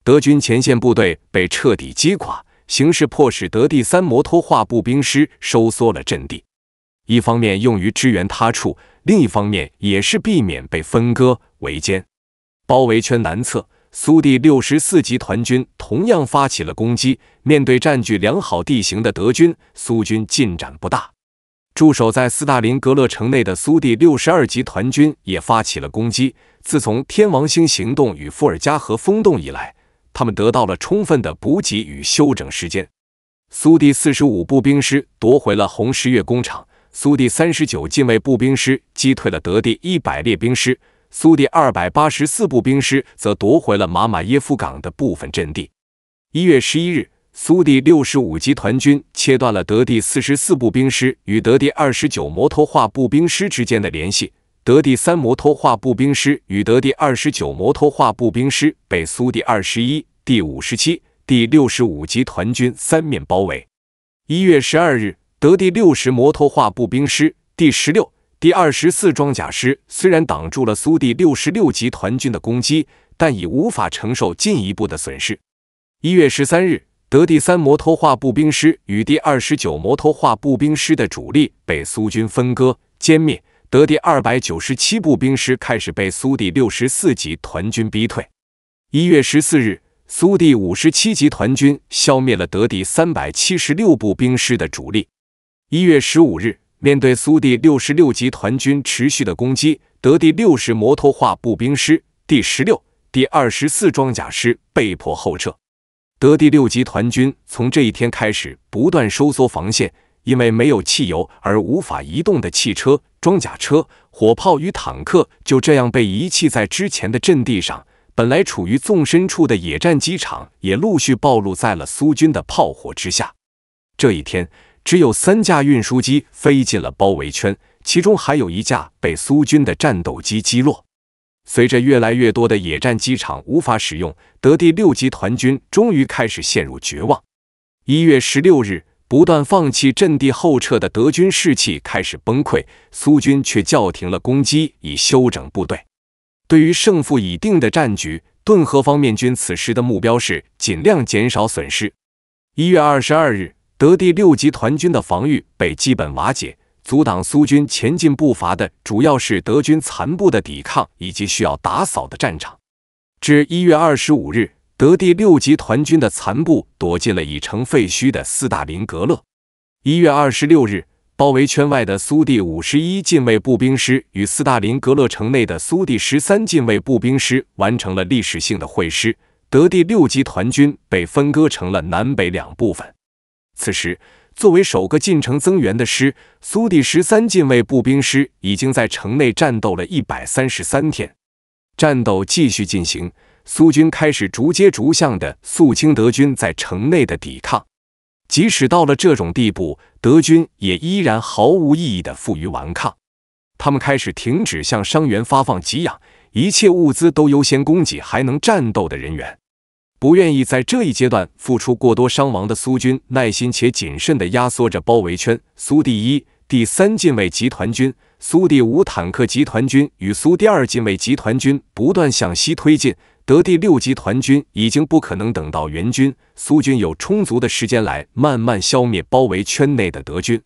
德军前线部队被彻底击垮，形势迫使德第三摩托化步兵师收缩了阵地，一方面用于支援他处。另一方面，也是避免被分割围歼。包围圈南侧，苏第64集团军同样发起了攻击。面对占据良好地形的德军，苏军进展不大。驻守在斯大林格勒城内的苏第62集团军也发起了攻击。自从天王星行动与伏尔加河风洞以来，他们得到了充分的补给与休整时间。苏第45步兵师夺回了红十月工厂。苏第三十九近卫步兵师击退了德第一百列兵师，苏第二百八十四步兵师则夺回了马马耶夫港的部分阵地。一月十一日，苏第六十五集团军切断了德第四十四步兵师与德第二十九摩托化步兵师之间的联系，德第三摩托化步兵师与德第二十九摩托化步兵师被苏第二十一、第五十七、第六十五集团军三面包围。一月十二日。德第六十摩托化步兵师、第十六、第二十四装甲师虽然挡住了苏第六十六集团军的攻击，但已无法承受进一步的损失。一月十三日，德第三摩托化步兵师与第二十九摩托化步兵师的主力被苏军分割歼灭。德第二百九十七步兵师开始被苏第六十四集团军逼退。一月十四日，苏第五十七集团军消灭了德第三百七十六步兵师的主力。一月十五日，面对苏第六十六集团军持续的攻击，德第六十摩托化步兵师、第十六、第二十四装甲师被迫后撤。德第六集团军从这一天开始不断收缩防线，因为没有汽油而无法移动的汽车、装甲车、火炮与坦克就这样被遗弃在之前的阵地上。本来处于纵深处的野战机场也陆续暴露在了苏军的炮火之下。这一天。只有三架运输机飞进了包围圈，其中还有一架被苏军的战斗机击落。随着越来越多的野战机场无法使用，德第六集团军终于开始陷入绝望。一月十六日，不断放弃阵地后撤的德军士气开始崩溃，苏军却叫停了攻击，以休整部队。对于胜负已定的战局，顿河方面军此时的目标是尽量减少损失。一月二十二日。德第六集团军的防御被基本瓦解，阻挡苏军前进步伐的主要是德军残部的抵抗以及需要打扫的战场。至一月二十五日，德第六集团军的残部躲进了已成废墟的斯大林格勒。一月二十六日，包围圈外的苏第51近卫步兵师与斯大林格勒城内的苏第13近卫步兵师完成了历史性的会师，德第六集团军被分割成了南北两部分。此时，作为首个进城增援的师，苏第十三近卫步兵师已经在城内战斗了一百三十三天。战斗继续进行，苏军开始逐街逐巷的肃清德军在城内的抵抗。即使到了这种地步，德军也依然毫无意义的负隅顽抗。他们开始停止向伤员发放给养，一切物资都优先供给还能战斗的人员。不愿意在这一阶段付出过多伤亡的苏军，耐心且谨慎地压缩着包围圈。苏第一、第三近卫集团军、苏第五坦克集团军与苏第二近卫集团军不断向西推进。德第六集团军已经不可能等到援军，苏军有充足的时间来慢慢消灭包围圈内的德军。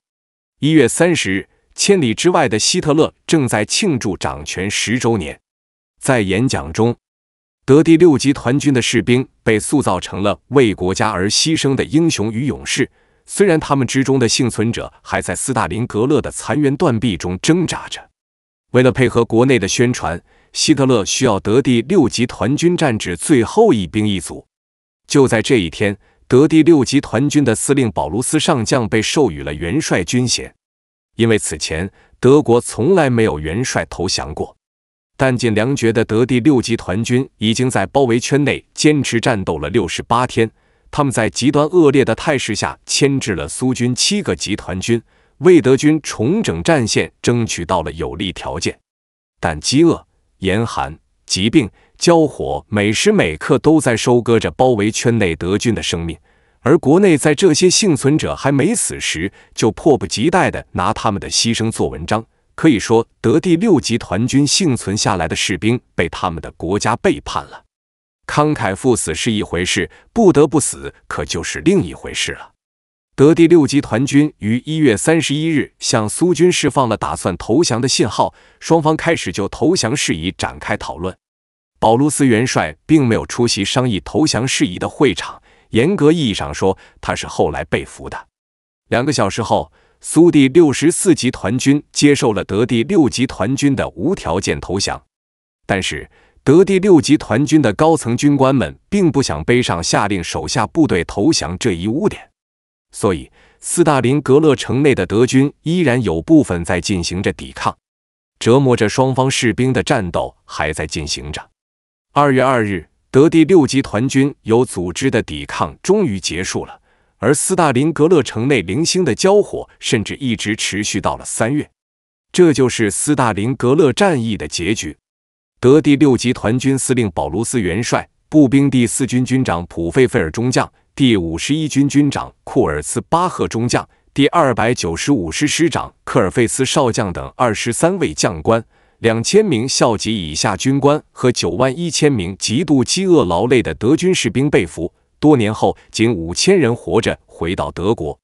一月三十日，千里之外的希特勒正在庆祝掌权十周年，在演讲中。德第六集团军的士兵被塑造成了为国家而牺牲的英雄与勇士，虽然他们之中的幸存者还在斯大林格勒的残垣断壁中挣扎着。为了配合国内的宣传，希特勒需要德第六集团军战至最后一兵一卒。就在这一天，德第六集团军的司令保罗斯上将被授予了元帅军衔，因为此前德国从来没有元帅投降过。弹尽粮绝的德第六集团军已经在包围圈内坚持战斗了六十八天。他们在极端恶劣的态势下牵制了苏军七个集团军，为德军重整战线争取到了有利条件。但饥饿、严寒、疾病、交火，每时每刻都在收割着包围圈内德军的生命。而国内在这些幸存者还没死时，就迫不及待地拿他们的牺牲做文章。可以说，德第六集团军幸存下来的士兵被他们的国家背叛了。慷慨赴死是一回事，不得不死可就是另一回事了。德第六集团军于一月三十一日向苏军释放了打算投降的信号，双方开始就投降事宜展开讨论。保卢斯元帅并没有出席商议投降事宜的会场，严格意义上说，他是后来被俘的。两个小时后。苏第六十四集团军接受了德第六集团军的无条件投降，但是德第六集团军的高层军官们并不想背上下令手下部队投降这一污点，所以斯大林格勒城内的德军依然有部分在进行着抵抗，折磨着双方士兵的战斗还在进行着。二月二日，德第六集团军有组织的抵抗终于结束了。而斯大林格勒城内零星的交火甚至一直持续到了三月，这就是斯大林格勒战役的结局。德第六集团军司令保罗斯元帅、步兵第四军军长普费费尔中将、第五十一军军长库尔斯巴赫中将、第二百九十五师师长科尔费斯少将等二十三位将官、两千名校级以下军官和九万一千名极度饥饿劳累的德军士兵被俘。多年后，仅五千人活着回到德国。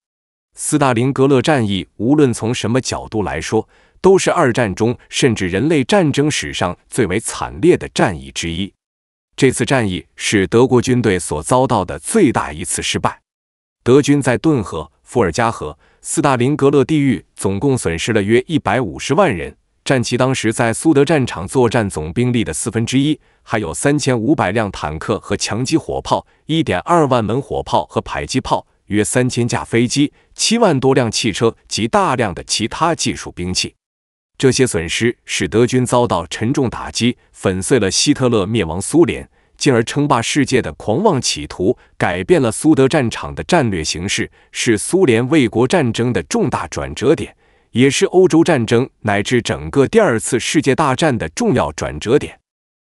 斯大林格勒战役，无论从什么角度来说，都是二战中甚至人类战争史上最为惨烈的战役之一。这次战役是德国军队所遭到的最大一次失败。德军在顿河、伏尔加河、斯大林格勒地域总共损失了约一百五十万人。占其当时在苏德战场作战总兵力的四分之一，还有三千五百辆坦克和强击火炮，一点二万门火炮和迫击炮，约三千架飞机，七万多辆汽车及大量的其他技术兵器。这些损失使德军遭到沉重打击，粉碎了希特勒灭亡苏联，进而称霸世界的狂妄企图，改变了苏德战场的战略形势，是苏联卫国战争的重大转折点。也是欧洲战争乃至整个第二次世界大战的重要转折点。